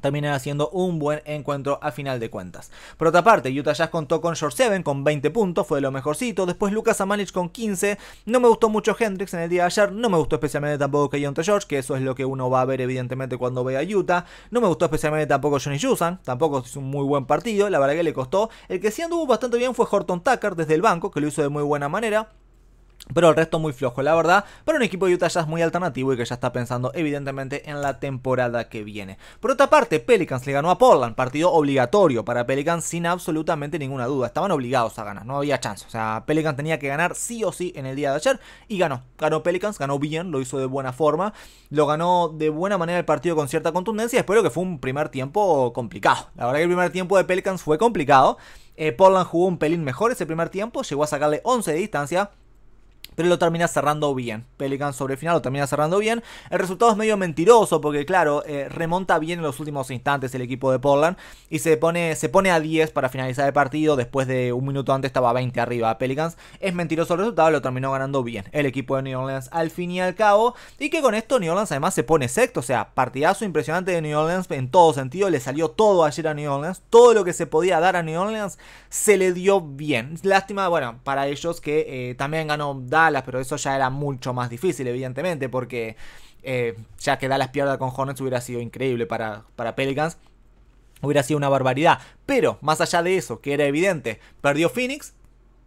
terminan haciendo un buen encuentro a final de cuentas. Por otra parte, Utah Jazz contó con George Seven con 20 puntos, fue de lo mejorcito. Después Lucas Amalich con 15. No me gustó mucho Hendrix en el día de ayer, no me gustó especialmente tampoco Keyonte George, que eso es lo que uno va a ver evidentemente cuando ve a Utah. No me gustó especialmente tampoco Johnny Yusan, tampoco es un muy buen partido, la verdad que le costó. El que sí anduvo bastante bien fue Horton Tucker desde el banco, que lo hizo de muy buena manera. Pero el resto muy flojo, la verdad, pero un equipo de Utah es muy alternativo y que ya está pensando evidentemente en la temporada que viene. Por otra parte, Pelicans le ganó a Portland, partido obligatorio para Pelicans sin absolutamente ninguna duda. Estaban obligados a ganar, no había chance. O sea, Pelicans tenía que ganar sí o sí en el día de ayer y ganó. Ganó Pelicans, ganó bien, lo hizo de buena forma, lo ganó de buena manera el partido con cierta contundencia. Espero que fue un primer tiempo complicado. La verdad que el primer tiempo de Pelicans fue complicado. Eh, Portland jugó un pelín mejor ese primer tiempo, llegó a sacarle 11 de distancia pero lo termina cerrando bien. Pelicans sobre final lo termina cerrando bien. El resultado es medio mentiroso porque, claro, eh, remonta bien en los últimos instantes el equipo de Portland y se pone, se pone a 10 para finalizar el partido. Después de un minuto antes estaba 20 arriba Pelicans. Es mentiroso el resultado, lo terminó ganando bien el equipo de New Orleans al fin y al cabo. Y que con esto New Orleans además se pone sexto, o sea, partidazo impresionante de New Orleans en todo sentido. Le salió todo ayer a New Orleans, todo lo que se podía dar a New Orleans se le dio bien. Lástima, bueno, para ellos que eh, también ganó Dallas pero eso ya era mucho más difícil, evidentemente, porque eh, ya que las pierda con Hornets hubiera sido increíble para, para Pelicans. Hubiera sido una barbaridad. Pero, más allá de eso, que era evidente, perdió Phoenix,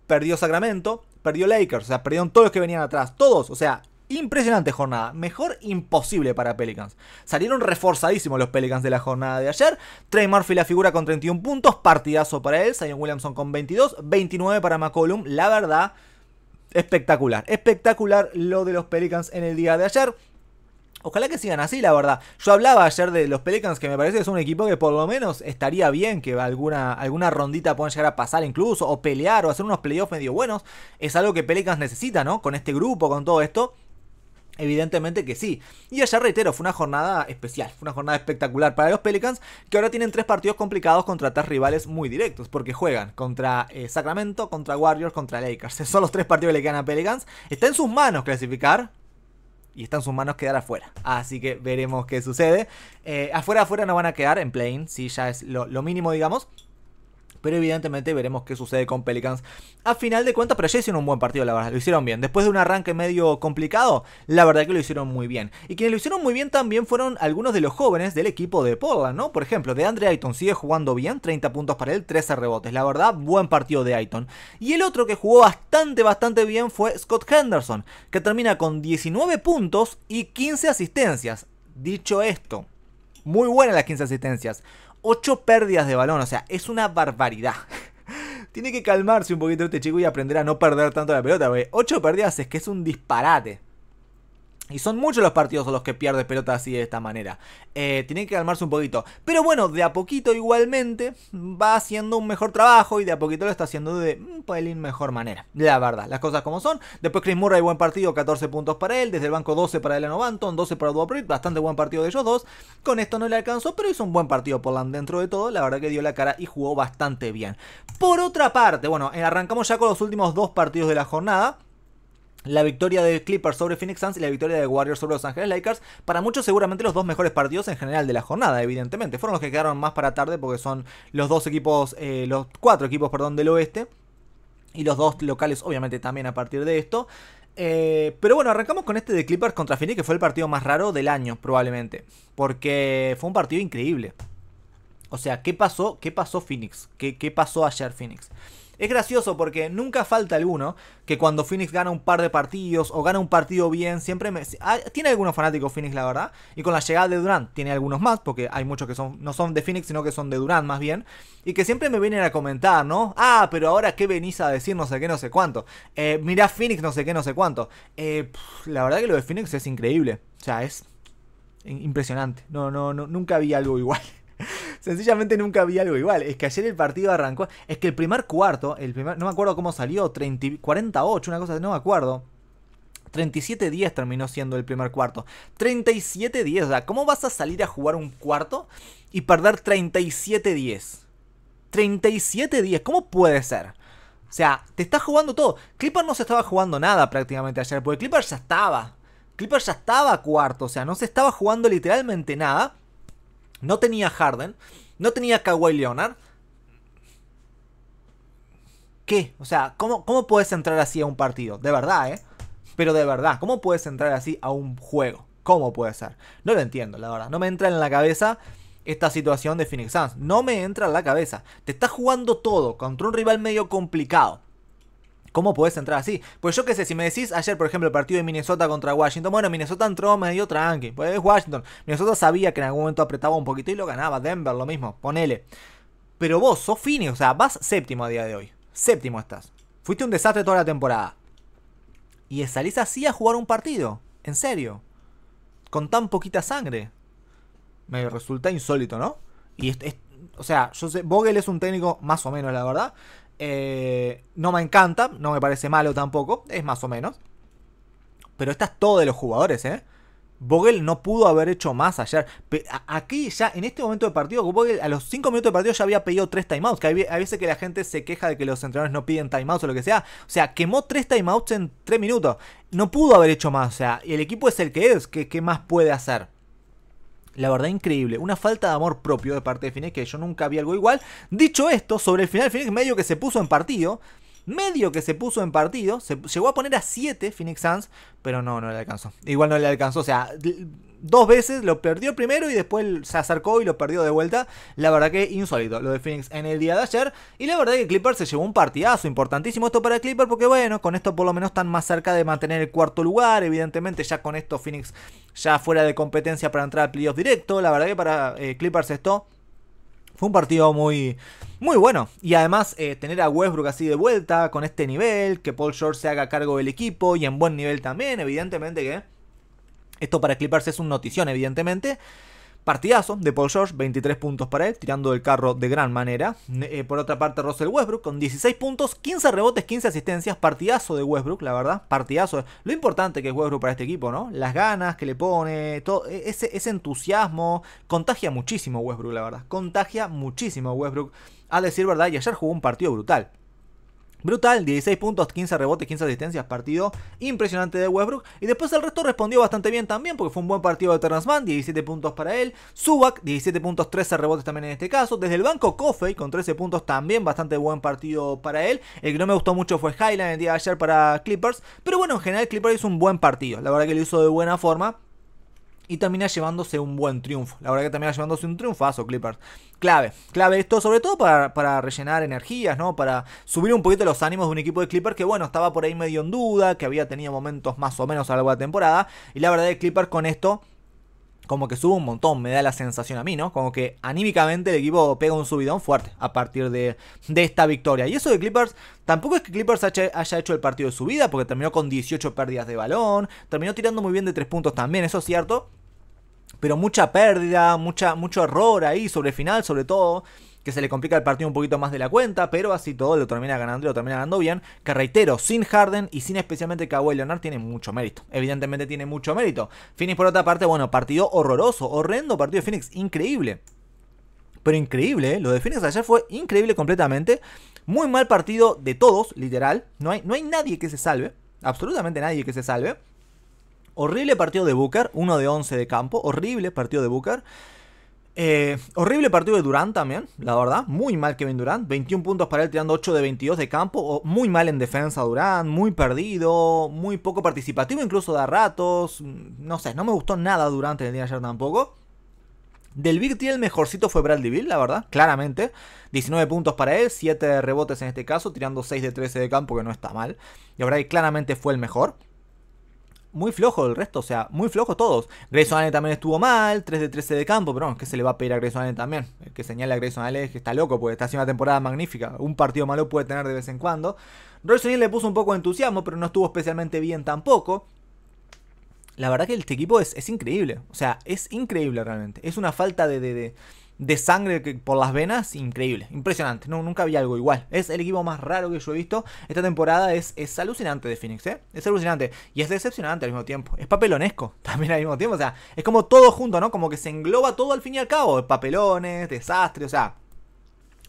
perdió Sacramento, perdió Lakers, o sea, perdieron todos los que venían atrás, todos, o sea, impresionante jornada, mejor imposible para Pelicans. Salieron reforzadísimos los Pelicans de la jornada de ayer, Trey Murphy la figura con 31 puntos, partidazo para él, Zion Williamson con 22, 29 para McCollum, la verdad espectacular, espectacular lo de los Pelicans en el día de ayer. Ojalá que sigan así, la verdad. Yo hablaba ayer de los Pelicans, que me parece que es un equipo que por lo menos estaría bien que alguna, alguna rondita puedan llegar a pasar incluso, o pelear, o hacer unos playoffs medio buenos. Es algo que Pelicans necesita, ¿no? Con este grupo, con todo esto. Evidentemente que sí. Y allá reitero, fue una jornada especial, fue una jornada espectacular para los Pelicans, que ahora tienen tres partidos complicados contra tres rivales muy directos, porque juegan contra eh, Sacramento, contra Warriors, contra Lakers. Son los tres partidos que le quedan a Pelicans. Está en sus manos clasificar, y está en sus manos quedar afuera. Así que veremos qué sucede. Eh, afuera, afuera no van a quedar en plane, si ya es lo mínimo, digamos. Pero evidentemente veremos qué sucede con Pelicans. A final de cuentas, pero ya hicieron un buen partido, la verdad. Lo hicieron bien. Después de un arranque medio complicado, la verdad que lo hicieron muy bien. Y quienes lo hicieron muy bien también fueron algunos de los jóvenes del equipo de Portland, ¿no? Por ejemplo, de Andre Ayton sigue jugando bien, 30 puntos para él, 13 rebotes. La verdad, buen partido de Ayton. Y el otro que jugó bastante, bastante bien fue Scott Henderson, que termina con 19 puntos y 15 asistencias. Dicho esto, muy buenas las 15 asistencias. 8 pérdidas de balón, o sea, es una barbaridad. Tiene que calmarse un poquito este chico y aprender a no perder tanto la pelota, güey. 8 pérdidas es que es un disparate. Y son muchos los partidos los que pierde pelota así de esta manera. Eh, tienen que calmarse un poquito. Pero bueno, de a poquito igualmente va haciendo un mejor trabajo y de a poquito lo está haciendo de un pelín mejor manera. La verdad, las cosas como son. Después Chris Murray, buen partido, 14 puntos para él. Desde el banco 12 para el Banton, 12 para Duoprit. Bastante buen partido de ellos dos. Con esto no le alcanzó, pero hizo un buen partido por dentro de todo. La verdad que dio la cara y jugó bastante bien. Por otra parte, bueno, eh, arrancamos ya con los últimos dos partidos de la jornada la victoria de Clippers sobre Phoenix Suns y la victoria de Warriors sobre Los Ángeles Lakers. Para muchos seguramente los dos mejores partidos en general de la jornada, evidentemente. Fueron los que quedaron más para tarde porque son los dos equipos, eh, los cuatro equipos, perdón, del oeste. Y los dos locales obviamente también a partir de esto. Eh, pero bueno, arrancamos con este de Clippers contra Phoenix, que fue el partido más raro del año probablemente. Porque fue un partido increíble. O sea, ¿qué pasó? ¿Qué pasó Phoenix? ¿Qué, qué pasó ayer Phoenix? Es gracioso porque nunca falta alguno que cuando Phoenix gana un par de partidos o gana un partido bien, siempre me... Ah, tiene algunos fanáticos Phoenix, la verdad. Y con la llegada de Durant tiene algunos más, porque hay muchos que son no son de Phoenix, sino que son de Durant más bien. Y que siempre me vienen a comentar, ¿no? Ah, pero ahora qué venís a decir no sé qué, no sé cuánto. Eh, mirá Phoenix, no sé qué, no sé cuánto. Eh, la verdad que lo de Phoenix es increíble. O sea, es impresionante. No, no, no, nunca vi algo igual. Sencillamente nunca vi algo igual. Es que ayer el partido arrancó. Es que el primer cuarto, el primer, no me acuerdo cómo salió, 30, 48, una cosa, no me acuerdo. 37-10 terminó siendo el primer cuarto. 37-10, o sea, ¿cómo vas a salir a jugar un cuarto y perder 37-10? 37-10, ¿cómo puede ser? O sea, te estás jugando todo. Clipper no se estaba jugando nada prácticamente ayer, porque Clipper ya estaba. Clipper ya estaba cuarto, o sea, no se estaba jugando literalmente nada. No tenía Harden, no tenía Kawhi Leonard. ¿Qué? O sea, ¿cómo, ¿cómo puedes entrar así a un partido? De verdad, ¿eh? Pero de verdad, ¿cómo puedes entrar así a un juego? ¿Cómo puede ser? No lo entiendo, la verdad. No me entra en la cabeza esta situación de Phoenix Suns. No me entra en la cabeza. Te estás jugando todo contra un rival medio complicado. ¿Cómo podés entrar así? Pues yo qué sé, si me decís ayer, por ejemplo, el partido de Minnesota contra Washington, bueno, Minnesota entró medio tranqui, pues es Washington. Minnesota sabía que en algún momento apretaba un poquito y lo ganaba. Denver, lo mismo, ponele. Pero vos sos fini, o sea, vas séptimo a día de hoy. Séptimo estás. Fuiste un desastre toda la temporada. Y salís así a jugar un partido. En serio. Con tan poquita sangre. Me resulta insólito, ¿no? Y o sea, yo sé, Vogel es un técnico más o menos, la verdad. Eh, no me encanta, no me parece malo tampoco, es más o menos. Pero esta es todo de los jugadores, ¿eh? Vogel no pudo haber hecho más ayer. Aquí ya, en este momento de partido, a los 5 minutos de partido ya había pedido 3 timeouts. Que hay, veces que la gente se queja de que los entrenadores no piden timeouts o lo que sea. O sea, quemó 3 timeouts en 3 minutos. No pudo haber hecho más. O sea, y el equipo es el que es. que qué más puede hacer? La verdad, increíble. Una falta de amor propio de parte de Finex que yo nunca vi algo igual. Dicho esto, sobre el final, Finex medio que se puso en partido medio que se puso en partido, se llegó a poner a 7 Phoenix Sans. pero no, no le alcanzó. Igual no le alcanzó, o sea, dos veces lo perdió primero y después se acercó y lo perdió de vuelta. La verdad que insólito lo de Phoenix en el día de ayer. Y la verdad que Clippers se llevó un partidazo importantísimo esto para Clipper porque bueno, con esto por lo menos están más cerca de mantener el cuarto lugar. Evidentemente ya con esto Phoenix ya fuera de competencia para entrar al playoff directo. La verdad que para eh, Clippers esto fue un partido muy, muy bueno. Y además eh, tener a Westbrook así de vuelta con este nivel, que Paul George se haga cargo del equipo y en buen nivel también, evidentemente que... Esto para Clippers es un notición, evidentemente. Partidazo de Paul George, 23 puntos para él, tirando el carro de gran manera. Eh, por otra parte, Russell Westbrook con 16 puntos, 15 rebotes, 15 asistencias. Partidazo de Westbrook, la verdad. Partidazo. Lo importante que es Westbrook para este equipo, ¿no? Las ganas que le pone, todo e, ese, ese entusiasmo. Contagia muchísimo Westbrook, la verdad. Contagia muchísimo Westbrook. A decir verdad, y ayer jugó un partido brutal. Brutal, 16 puntos, 15 rebotes, 15 asistencias, partido impresionante de Westbrook. Y después el resto respondió bastante bien también, porque fue un buen partido de Terrence Mann, 17 puntos para él. Subak, 17 puntos, 13 rebotes también en este caso. Desde el banco Coffey, con 13 puntos también, bastante buen partido para él. El que no me gustó mucho fue Highland el día de ayer para Clippers. Pero bueno, en general Clippers hizo un buen partido, la verdad que lo hizo de buena forma y termina llevándose un buen triunfo. La verdad que termina llevándose un triunfazo, Clippers. Clave, clave esto, sobre todo para, para rellenar energías, ¿no? Para subir un poquito los ánimos de un equipo de Clippers que, bueno, estaba por ahí medio en duda, que había tenido momentos más o menos a lo largo de la temporada. Y la verdad que Clippers con esto como que sube un montón, me da la sensación a mí, ¿no? Como que anímicamente el equipo pega un subidón fuerte a partir de, esta victoria. Y eso de Clippers, tampoco es que Clippers haya, hecho el partido de su vida, porque terminó con 18 pérdidas de balón, terminó tirando muy bien de 3 puntos también, eso es cierto pero mucha pérdida, mucha, mucho error ahí sobre el final, sobre todo que se le complica el partido un poquito más de la cuenta, pero así todo lo termina ganando y lo termina ganando bien. Que reitero, sin Harden y sin especialmente Kawhi Leonard tiene mucho mérito. Evidentemente tiene mucho mérito. Phoenix por otra parte, bueno, partido horroroso, horrendo partido de Phoenix, increíble. Pero increíble, ¿eh? lo de Phoenix ayer fue increíble completamente. Muy mal partido de todos, literal. No hay, no hay nadie que se salve. Absolutamente nadie que se salve. Horrible partido de Booker, 1 de 11 de campo. Horrible partido de Booker. Eh, horrible partido de Durant también, la verdad. Muy mal Kevin Durant. 21 puntos para él tirando 8 de 22 de campo. Muy mal en defensa Durant. Muy perdido. Muy poco participativo incluso de ratos. Mm, no sé, no me gustó nada Durant el día de ayer tampoco. Del Big T el mejorcito fue Bradley Bill, la verdad, claramente. 19 puntos para él, 7 rebotes en este caso, tirando 6 de 13 de campo, que no está mal. Y ahí claramente fue el mejor muy flojo el resto, o sea, muy flojo todos. Grayson Allen también estuvo mal, 3 de 13 de campo, pero no, ¿qué se le va a pedir a Grayson Allen también? El que señala a Grayson Allen es que está loco, porque está haciendo una temporada magnífica. Un partido malo puede tener de vez en cuando. Royce le puso un poco de entusiasmo, pero no estuvo especialmente bien tampoco. La verdad que este equipo es, es increíble, o sea, es increíble realmente. Es una falta de de sangre por las venas, increíble, impresionante. No, nunca había algo igual. Es el equipo más raro que yo he visto. Esta temporada es, alucinante de Phoenix, ¿eh? Es alucinante. Y es decepcionante al mismo tiempo. Es papelonesco también al mismo tiempo. O sea, es como todo junto, ¿no? Como que se engloba todo al fin y al cabo. Papelones, desastre, o sea.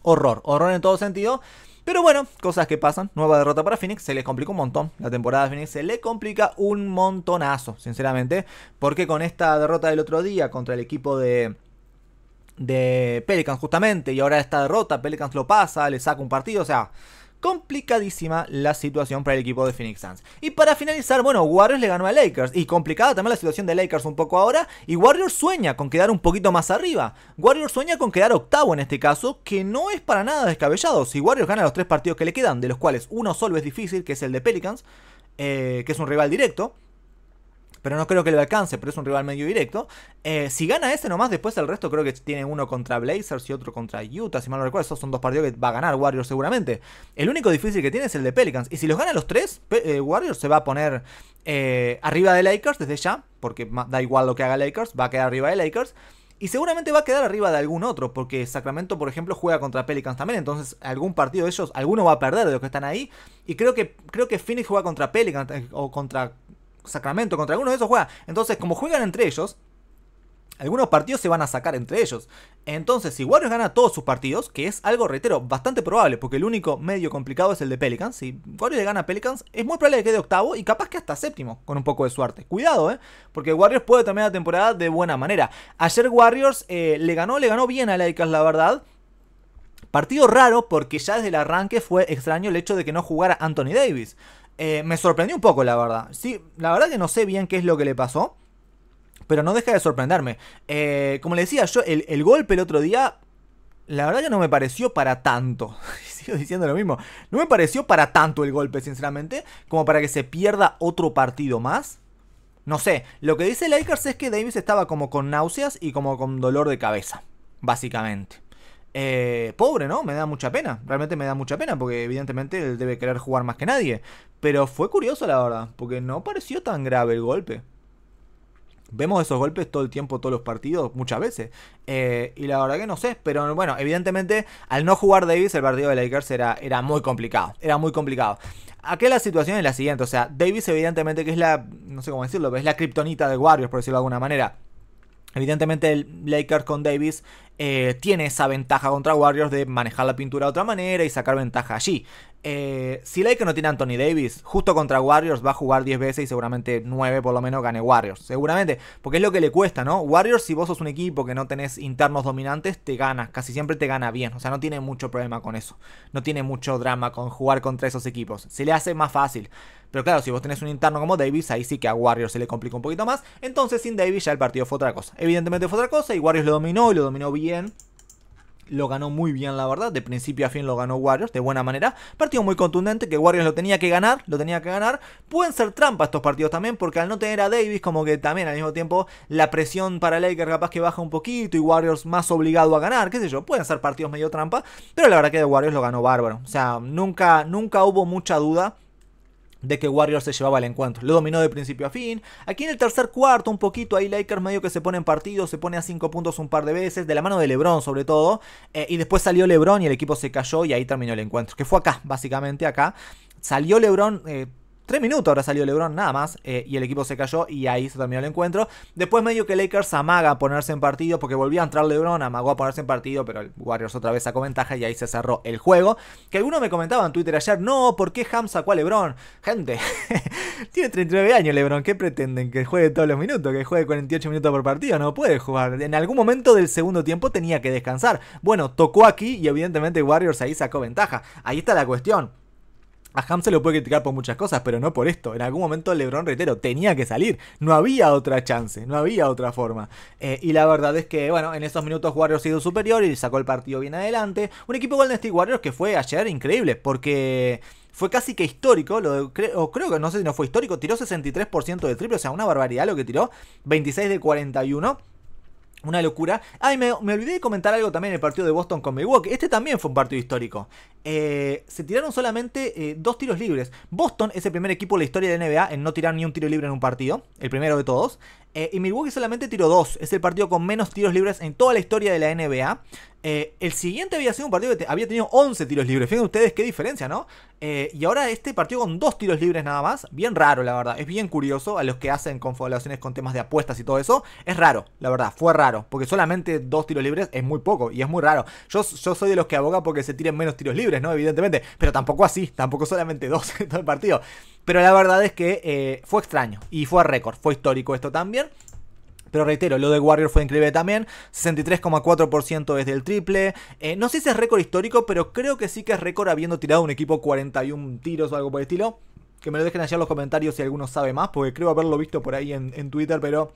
Horror, horror en todo sentido. Pero bueno, cosas que pasan. Nueva derrota para Phoenix. Se les complica un montón. La temporada de Phoenix se le complica un montonazo, sinceramente. Porque con esta derrota del otro día contra el equipo de de Pelicans justamente y ahora esta derrota, Pelicans lo pasa, le saca un partido, o sea, complicadísima la situación para el equipo de Phoenix Suns. Y para finalizar, bueno, Warriors le ganó a Lakers y complicada también la situación de Lakers un poco ahora y Warriors sueña con quedar un poquito más arriba. Warriors sueña con quedar octavo en este caso, que no es para nada descabellado. Si Warriors gana los tres partidos que le quedan, de los cuales uno solo es difícil, que es el de Pelicans, eh, que es un rival directo, pero no creo que le alcance, pero es un rival medio directo. Eh, si gana ese nomás, después el resto creo que tiene uno contra Blazers y otro contra Utah, si mal no recuerdo. Esos son dos partidos que va a ganar Warriors seguramente. El único difícil que tiene es el de Pelicans. Y si los gana los tres, eh, Warriors se va a poner eh, arriba de Lakers desde ya, porque da igual lo que haga Lakers, va a quedar arriba de Lakers. Y seguramente va a quedar arriba de algún otro, porque Sacramento, por ejemplo, juega contra Pelicans también. Entonces, algún partido de ellos, alguno va a perder de los que están ahí. Y creo que, creo que Phoenix juega contra Pelicans o contra Sacramento, contra algunos de esos juega. Entonces, como juegan entre ellos, algunos partidos se van a sacar entre ellos. Entonces, si Warriors gana todos sus partidos, que es algo, reitero, bastante probable, porque el único medio complicado es el de Pelicans. Si Warriors le gana a Pelicans, es muy probable que quede octavo y capaz que hasta séptimo, con un poco de suerte. Cuidado, ¿eh? Porque Warriors puede terminar la temporada de buena manera. Ayer Warriors eh, le ganó, le ganó bien a Lakers, la verdad. Partido raro porque ya desde el arranque fue extraño el hecho de que no jugara Anthony Davis. Eh, me sorprendió un poco, la verdad. Sí, la verdad que no sé bien qué es lo que le pasó. Pero no deja de sorprenderme. Eh, como le decía yo, el, el golpe el otro día la verdad que no me pareció para tanto. Sigo diciendo lo mismo. No me pareció para tanto el golpe, sinceramente, como para que se pierda otro partido más. No sé, lo que dice Lakers es que Davis estaba como con náuseas y como con dolor de cabeza, básicamente. Eh, pobre, ¿no? Me da mucha pena. Realmente me da mucha pena porque evidentemente él debe querer jugar más que nadie. Pero fue curioso la verdad, porque no pareció tan grave el golpe. Vemos esos golpes todo el tiempo, todos los partidos, muchas veces. Eh, y la verdad que no sé, pero bueno, evidentemente al no jugar Davis el partido de Lakers era, era muy complicado. Era muy complicado. Aquí la situación es la siguiente, o sea, Davis evidentemente que es la, no sé cómo decirlo, es la kriptonita de Warriors, por decirlo de alguna manera. Evidentemente el Lakers con Davis eh, tiene esa ventaja contra Warriors de manejar la pintura de otra manera y sacar ventaja allí. Eh, si Lakers no tiene Anthony Davis, justo contra Warriors va a jugar 10 veces y seguramente 9 por lo menos gane Warriors. Seguramente, porque es lo que le cuesta, ¿no? Warriors si vos sos un equipo que no tenés internos dominantes, te gana, casi siempre te gana bien. O sea, no tiene mucho problema con eso. No tiene mucho drama con jugar contra esos equipos. Se le hace más fácil. Pero claro, si vos tenés un interno como Davis, ahí sí que a Warriors se le complica un poquito más. Entonces sin Davis ya el partido fue otra cosa. Evidentemente fue otra cosa y Warriors lo dominó y lo dominó bien lo ganó muy bien, la verdad. De principio a fin lo ganó Warriors, de buena manera. Partido muy contundente, que Warriors lo tenía que ganar, lo tenía que ganar. Pueden ser trampas estos partidos también, porque al no tener a Davis, como que también al mismo tiempo la presión para Lakers capaz que baja un poquito y Warriors más obligado a ganar, qué sé yo. Pueden ser partidos medio trampa, pero la verdad que de Warriors lo ganó bárbaro. O sea, nunca, nunca hubo mucha duda de que Warriors se llevaba el encuentro. Lo dominó de principio a fin. Aquí en el tercer cuarto, un poquito, ahí Lakers medio que se pone en partido, se pone a cinco puntos un par de veces, de la mano de LeBron sobre todo. Eh, y después salió LeBron y el equipo se cayó y ahí terminó el encuentro. Que fue acá, básicamente acá. Salió LeBron. Eh, Tres minutos ahora salió LeBron, nada más. Eh, y el equipo se cayó y ahí se terminó el encuentro. Después, medio que Lakers amaga a ponerse en partido porque volvió a entrar LeBron, amagó a ponerse en partido, pero el Warriors otra vez sacó ventaja y ahí se cerró el juego. Que alguno me comentaba en Twitter ayer, no, ¿por qué Ham sacó a LeBron? Gente, tiene 39 años LeBron, ¿qué pretenden? ¿Que juegue todos los minutos? ¿Que juegue 48 minutos por partido? No puede jugar. En algún momento del segundo tiempo tenía que descansar. Bueno, tocó aquí y evidentemente Warriors ahí sacó ventaja. Ahí está la cuestión. A Ham se lo puede criticar por muchas cosas, pero no por esto. En algún momento LeBron, reitero, tenía que salir. No había otra chance, no había otra forma. Eh, y la verdad es que, bueno, en esos minutos Warriors sido superior y sacó el partido bien adelante. Un equipo Golden State Warriors que fue ayer increíble, porque fue casi que histórico, lo creo, creo que no sé si no fue histórico, tiró 63% de triple, o sea, una barbaridad lo que tiró, 26 de 41. Una locura. Ay, me, me, olvidé de comentar algo también en el partido de Boston con Milwaukee. Este también fue un partido histórico. Eh, se tiraron solamente eh, dos tiros libres. Boston es el primer equipo de la historia de la NBA en no tirar ni un tiro libre en un partido. El primero de todos. Eh, y Milwaukee solamente tiró dos. Es el partido con menos tiros libres en toda la historia de la NBA. Eh, el siguiente había sido un partido que había tenido 11 tiros libres. Fíjense ustedes qué diferencia, ¿no? Eh, y ahora este partido con dos tiros libres nada más. Bien raro, la verdad. Es bien curioso a los que hacen confabulaciones con temas de apuestas y todo eso. Es raro, la verdad. Fue raro. Porque solamente dos tiros libres es muy poco y es muy raro. Yo, soy de los que aboga porque se tiren menos tiros libres, ¿no? Evidentemente. Pero tampoco así. Tampoco solamente dos en todo el partido. Pero la verdad es que eh, fue extraño. Y fue a récord. Fue histórico esto también. Pero reitero, lo de Warrior fue increíble también. 63,4% desde el triple. Eh, no sé si es récord histórico, pero creo que sí que es récord habiendo tirado un equipo 41 tiros o algo por el estilo. Que me lo dejen allá en los comentarios si alguno sabe más, porque creo haberlo visto por ahí en, Twitter, pero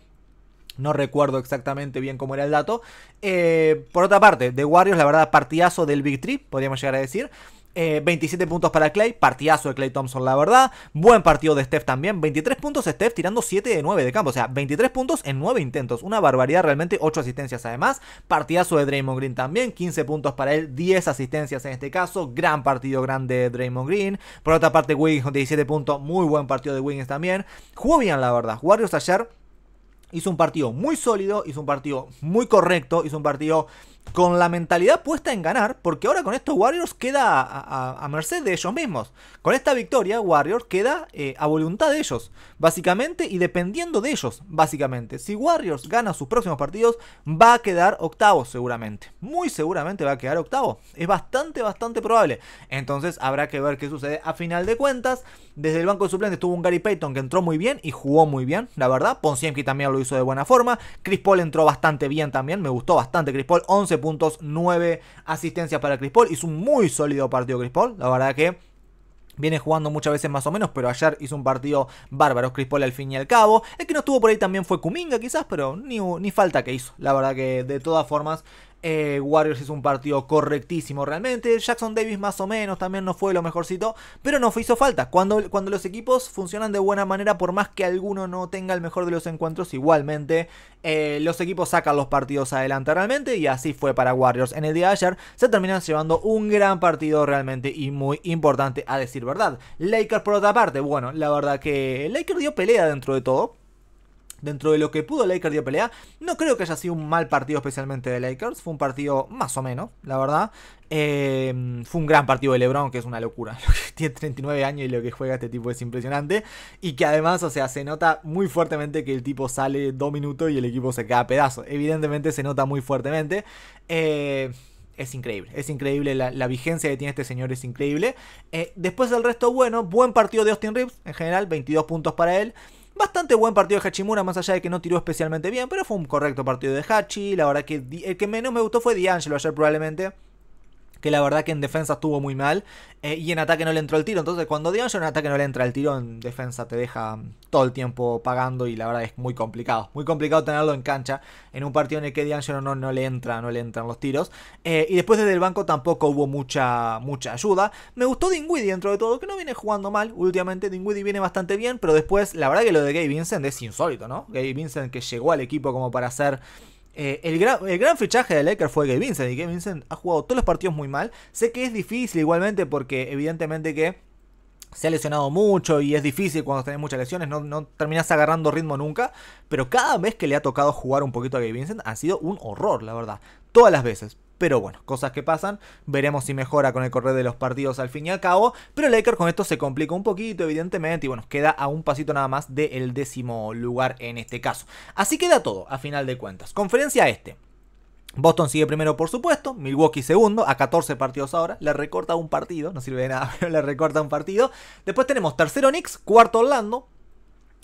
no recuerdo exactamente bien cómo era el dato. Eh, por otra parte, de Warriors, la verdad, partidazo del Big trip podríamos llegar a decir. 27 eh, puntos para Clay, partidazo de Clay Thompson, la verdad. Buen partido de Steph también. 23 puntos Steph tirando 7 de 9 de campo. O sea, 23 puntos en 9 intentos. Una barbaridad realmente. 8 asistencias además. Partidazo de Draymond Green también. 15 puntos para él. 10 asistencias en este caso. Gran partido grande de Draymond Green. Por otra parte, Wiggins con 17 puntos. Muy buen partido de Wiggins también. Jugó bien, la verdad. Warriors ayer hizo un partido muy sólido. Hizo un partido muy correcto. Hizo un partido con la mentalidad puesta en ganar, porque ahora con estos Warriors queda a, merced de ellos mismos. Con esta victoria, Warriors queda eh, a voluntad de ellos, básicamente, y dependiendo de ellos, básicamente. Si Warriors gana sus próximos partidos, va a quedar octavo seguramente. Muy seguramente va a quedar octavo. Es bastante, bastante probable. Entonces habrá que ver qué sucede a final de cuentas. Desde el banco de suplentes tuvo un Gary Payton que entró muy bien y jugó muy bien, la verdad. Poncienki también lo hizo de buena forma. Chris Paul entró bastante bien también, me gustó bastante Chris Paul. 11 puntos, 9 asistencias para Chris Hizo un muy sólido partido Chris la verdad que Viene jugando muchas veces más o menos, pero ayer hizo un partido bárbaro. Chris al fin y al cabo. El que no estuvo por ahí también fue Kuminga, quizás, pero ni, ni falta que hizo. La verdad que de todas formas eh, Warriors es un partido correctísimo realmente. Jackson Davis más o menos también no fue lo mejorcito, pero no hizo falta. Cuando, cuando los equipos funcionan de buena manera, por más que alguno no tenga el mejor de los encuentros, igualmente eh, los equipos sacan los partidos adelante realmente y así fue para Warriors. En el día de ayer se terminan llevando un gran partido realmente y muy importante a decir verdad. Lakers por otra parte, bueno, la verdad que Lakers dio pelea dentro de todo dentro de lo que pudo Lakers dio pelea. No creo que haya sido un mal partido especialmente de Lakers. Fue un partido más o menos, la verdad. Em, fue un gran partido de LeBron, que es una locura. tiene 39 años y lo que juega este tipo es impresionante. Y que además, o sea, se nota muy fuertemente que el tipo sale dos minutos y el equipo se queda a pedazo. Evidentemente se nota muy fuertemente. Eh, es increíble, es increíble la, vigencia que tiene este señor, es increíble. Eh, después del resto, bueno, buen partido de Austin Reeves en general, 22 puntos para él. Bastante buen partido de Hachimura, más allá de que no tiró especialmente bien, pero fue un correcto partido de Hachi. La verdad que el que menos me gustó fue D'Angelo ayer probablemente que la verdad que en defensa estuvo muy mal eh, y en ataque no le entró el tiro. Entonces, cuando D'Angelo en ataque no le entra el tiro, en defensa te deja mm, todo el tiempo pagando y la verdad es muy complicado. Muy complicado tenerlo en cancha en un partido en el que D'Angelo no, no le entra, no le entran los tiros. Eh, y después desde el banco tampoco hubo mucha, mucha ayuda. Me gustó Dingwiddie dentro de todo, que no viene jugando mal últimamente. Dingwiddie viene bastante bien, pero después, la verdad que lo de Gabe Vincent es insólito, ¿no? Gabe Vincent que llegó al equipo como para hacer eh, el, gran, fichaje de Laker fue Gabe Vincent. Y Gabe Vincent ha jugado todos los partidos muy mal. Sé que es difícil igualmente porque evidentemente que se ha lesionado mucho y es difícil cuando tenés muchas lesiones, no, no terminás agarrando ritmo nunca. Pero cada vez que le ha tocado jugar un poquito a Gabe Vincent ha sido un horror, la verdad. Todas las veces. Pero bueno, cosas que pasan. Veremos si mejora con el correr de los partidos al fin y al cabo. Pero Lakers con esto se complica un poquito, evidentemente. Y bueno, queda a un pasito nada más del décimo lugar en este caso. Así queda todo, a final de cuentas. Conferencia este. Boston sigue primero, por supuesto. Milwaukee segundo, a 14 partidos ahora. Le recorta un partido, no sirve de nada, pero le recorta un partido. Después tenemos tercero Knicks, cuarto Orlando,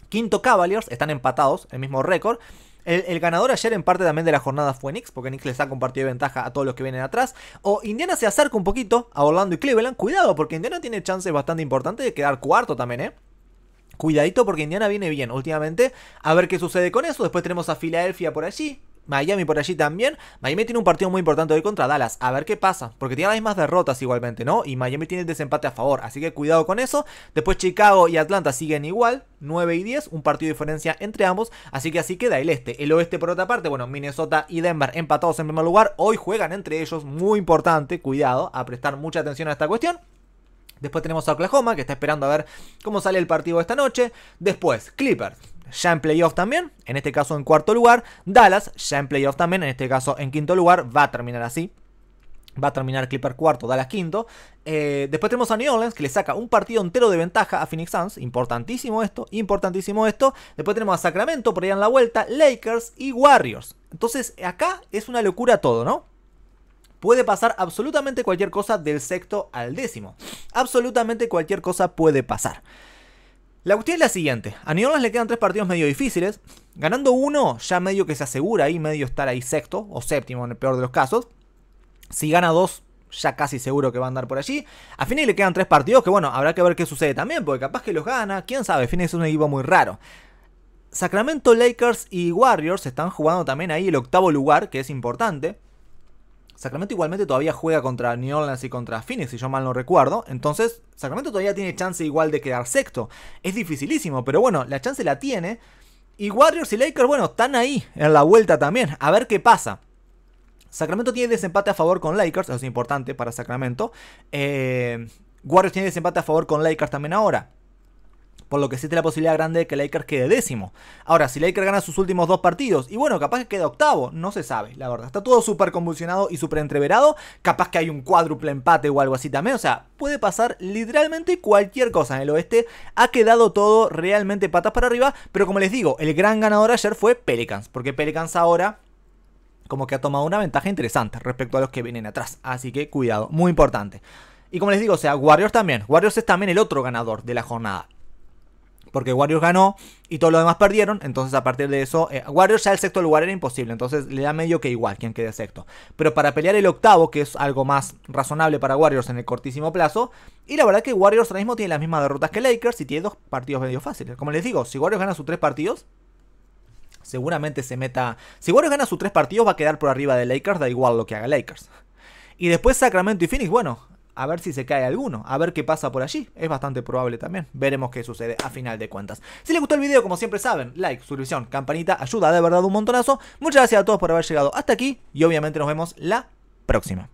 quinto Cavaliers, están empatados, el mismo récord. El, ganador ayer en parte también de la jornada fue Knicks, porque Knicks les ha compartido ventaja a todos los que vienen atrás. O Indiana se acerca un poquito a Orlando y Cleveland. Cuidado, porque Indiana tiene chances bastante importantes de quedar cuarto también, ¿eh? Cuidadito porque Indiana viene bien últimamente. A ver qué sucede con eso. Después tenemos a Filadelfia por allí. Miami por allí también. Miami tiene un partido muy importante hoy contra Dallas. A ver qué pasa. Porque tiene las mismas derrotas igualmente, ¿no? Y Miami tiene el desempate a favor. Así que cuidado con eso. Después Chicago y Atlanta siguen igual. 9 y 10. Un partido de diferencia entre ambos. Así que así queda el este. El oeste por otra parte. Bueno, Minnesota y Denver empatados en primer lugar. Hoy juegan entre ellos. Muy importante. Cuidado. A prestar mucha atención a esta cuestión. Después tenemos a Oklahoma, que está esperando a ver cómo sale el partido esta noche. Después, Clippers, ya en playoff también, en este caso en cuarto lugar. Dallas ya en playoff también, en este caso en quinto lugar. Va a terminar así. Va a terminar Clipper cuarto, Dallas quinto. Eh, después tenemos a New Orleans que le saca un partido entero de ventaja a Phoenix Suns. Importantísimo esto, importantísimo esto. Después tenemos a Sacramento por ahí en la vuelta, Lakers y Warriors. Entonces acá es una locura todo, ¿no? puede pasar absolutamente cualquier cosa del sexto al décimo. Absolutamente cualquier cosa puede pasar. La cuestión es la siguiente. A New le quedan tres partidos medio difíciles. Ganando uno, ya medio que se asegura ahí, medio estar ahí sexto o séptimo en el peor de los casos. Si gana dos, ya casi seguro que va a andar por allí. A Phoenix le quedan tres partidos que, bueno, habrá que ver qué sucede también, porque capaz que los gana. Quién sabe, Phoenix es un equipo muy raro. Sacramento Lakers y Warriors están jugando también ahí el octavo lugar, que es importante. Sacramento igualmente todavía juega contra New Orleans y contra Phoenix, si yo mal no recuerdo. Entonces, Sacramento todavía tiene chance igual de quedar sexto. Es dificilísimo, pero bueno, la chance la tiene. Y Warriors y Lakers, bueno, están ahí en la vuelta también. A ver qué pasa. Sacramento tiene desempate a favor con Lakers, eso es importante para Sacramento. Eh, Warriors tiene desempate a favor con Lakers también ahora. Por lo que existe la posibilidad grande de que Lakers quede décimo. Ahora, si Lakers gana sus últimos dos partidos, y bueno, capaz que queda octavo, no se sabe, la verdad. Está todo súper convulsionado y súper entreverado. Capaz que hay un cuádruple empate o algo así también. O sea, puede pasar literalmente cualquier cosa en el oeste. Ha quedado todo realmente patas para arriba. Pero como les digo, el gran ganador ayer fue Pelicans. Porque Pelicans ahora como que ha tomado una ventaja interesante respecto a los que vienen atrás. Así que cuidado, muy importante. Y como les digo, o sea, Warriors también. Warriors es también el otro ganador de la jornada porque Warriors ganó y todos los demás perdieron. Entonces, a partir de eso, eh, Warriors ya el sexto lugar era imposible. Entonces, le da medio que igual quien quede sexto. Pero para pelear el octavo, que es algo más razonable para Warriors en el cortísimo plazo. Y la verdad que Warriors ahora mismo tiene las mismas derrotas que Lakers y tiene dos partidos medio fáciles. Como les digo, si Warriors gana sus tres partidos, seguramente se meta. Si Warriors gana sus tres partidos, va a quedar por arriba de Lakers, da igual lo que haga Lakers. Y después Sacramento y Phoenix, bueno, a ver si se cae alguno, a ver qué pasa por allí. Es bastante probable también. Veremos qué sucede a final de cuentas. Si les gustó el video, como siempre saben, like, suscripción, campanita, ayuda de verdad un montonazo. Muchas gracias a todos por haber llegado hasta aquí y obviamente nos vemos la próxima.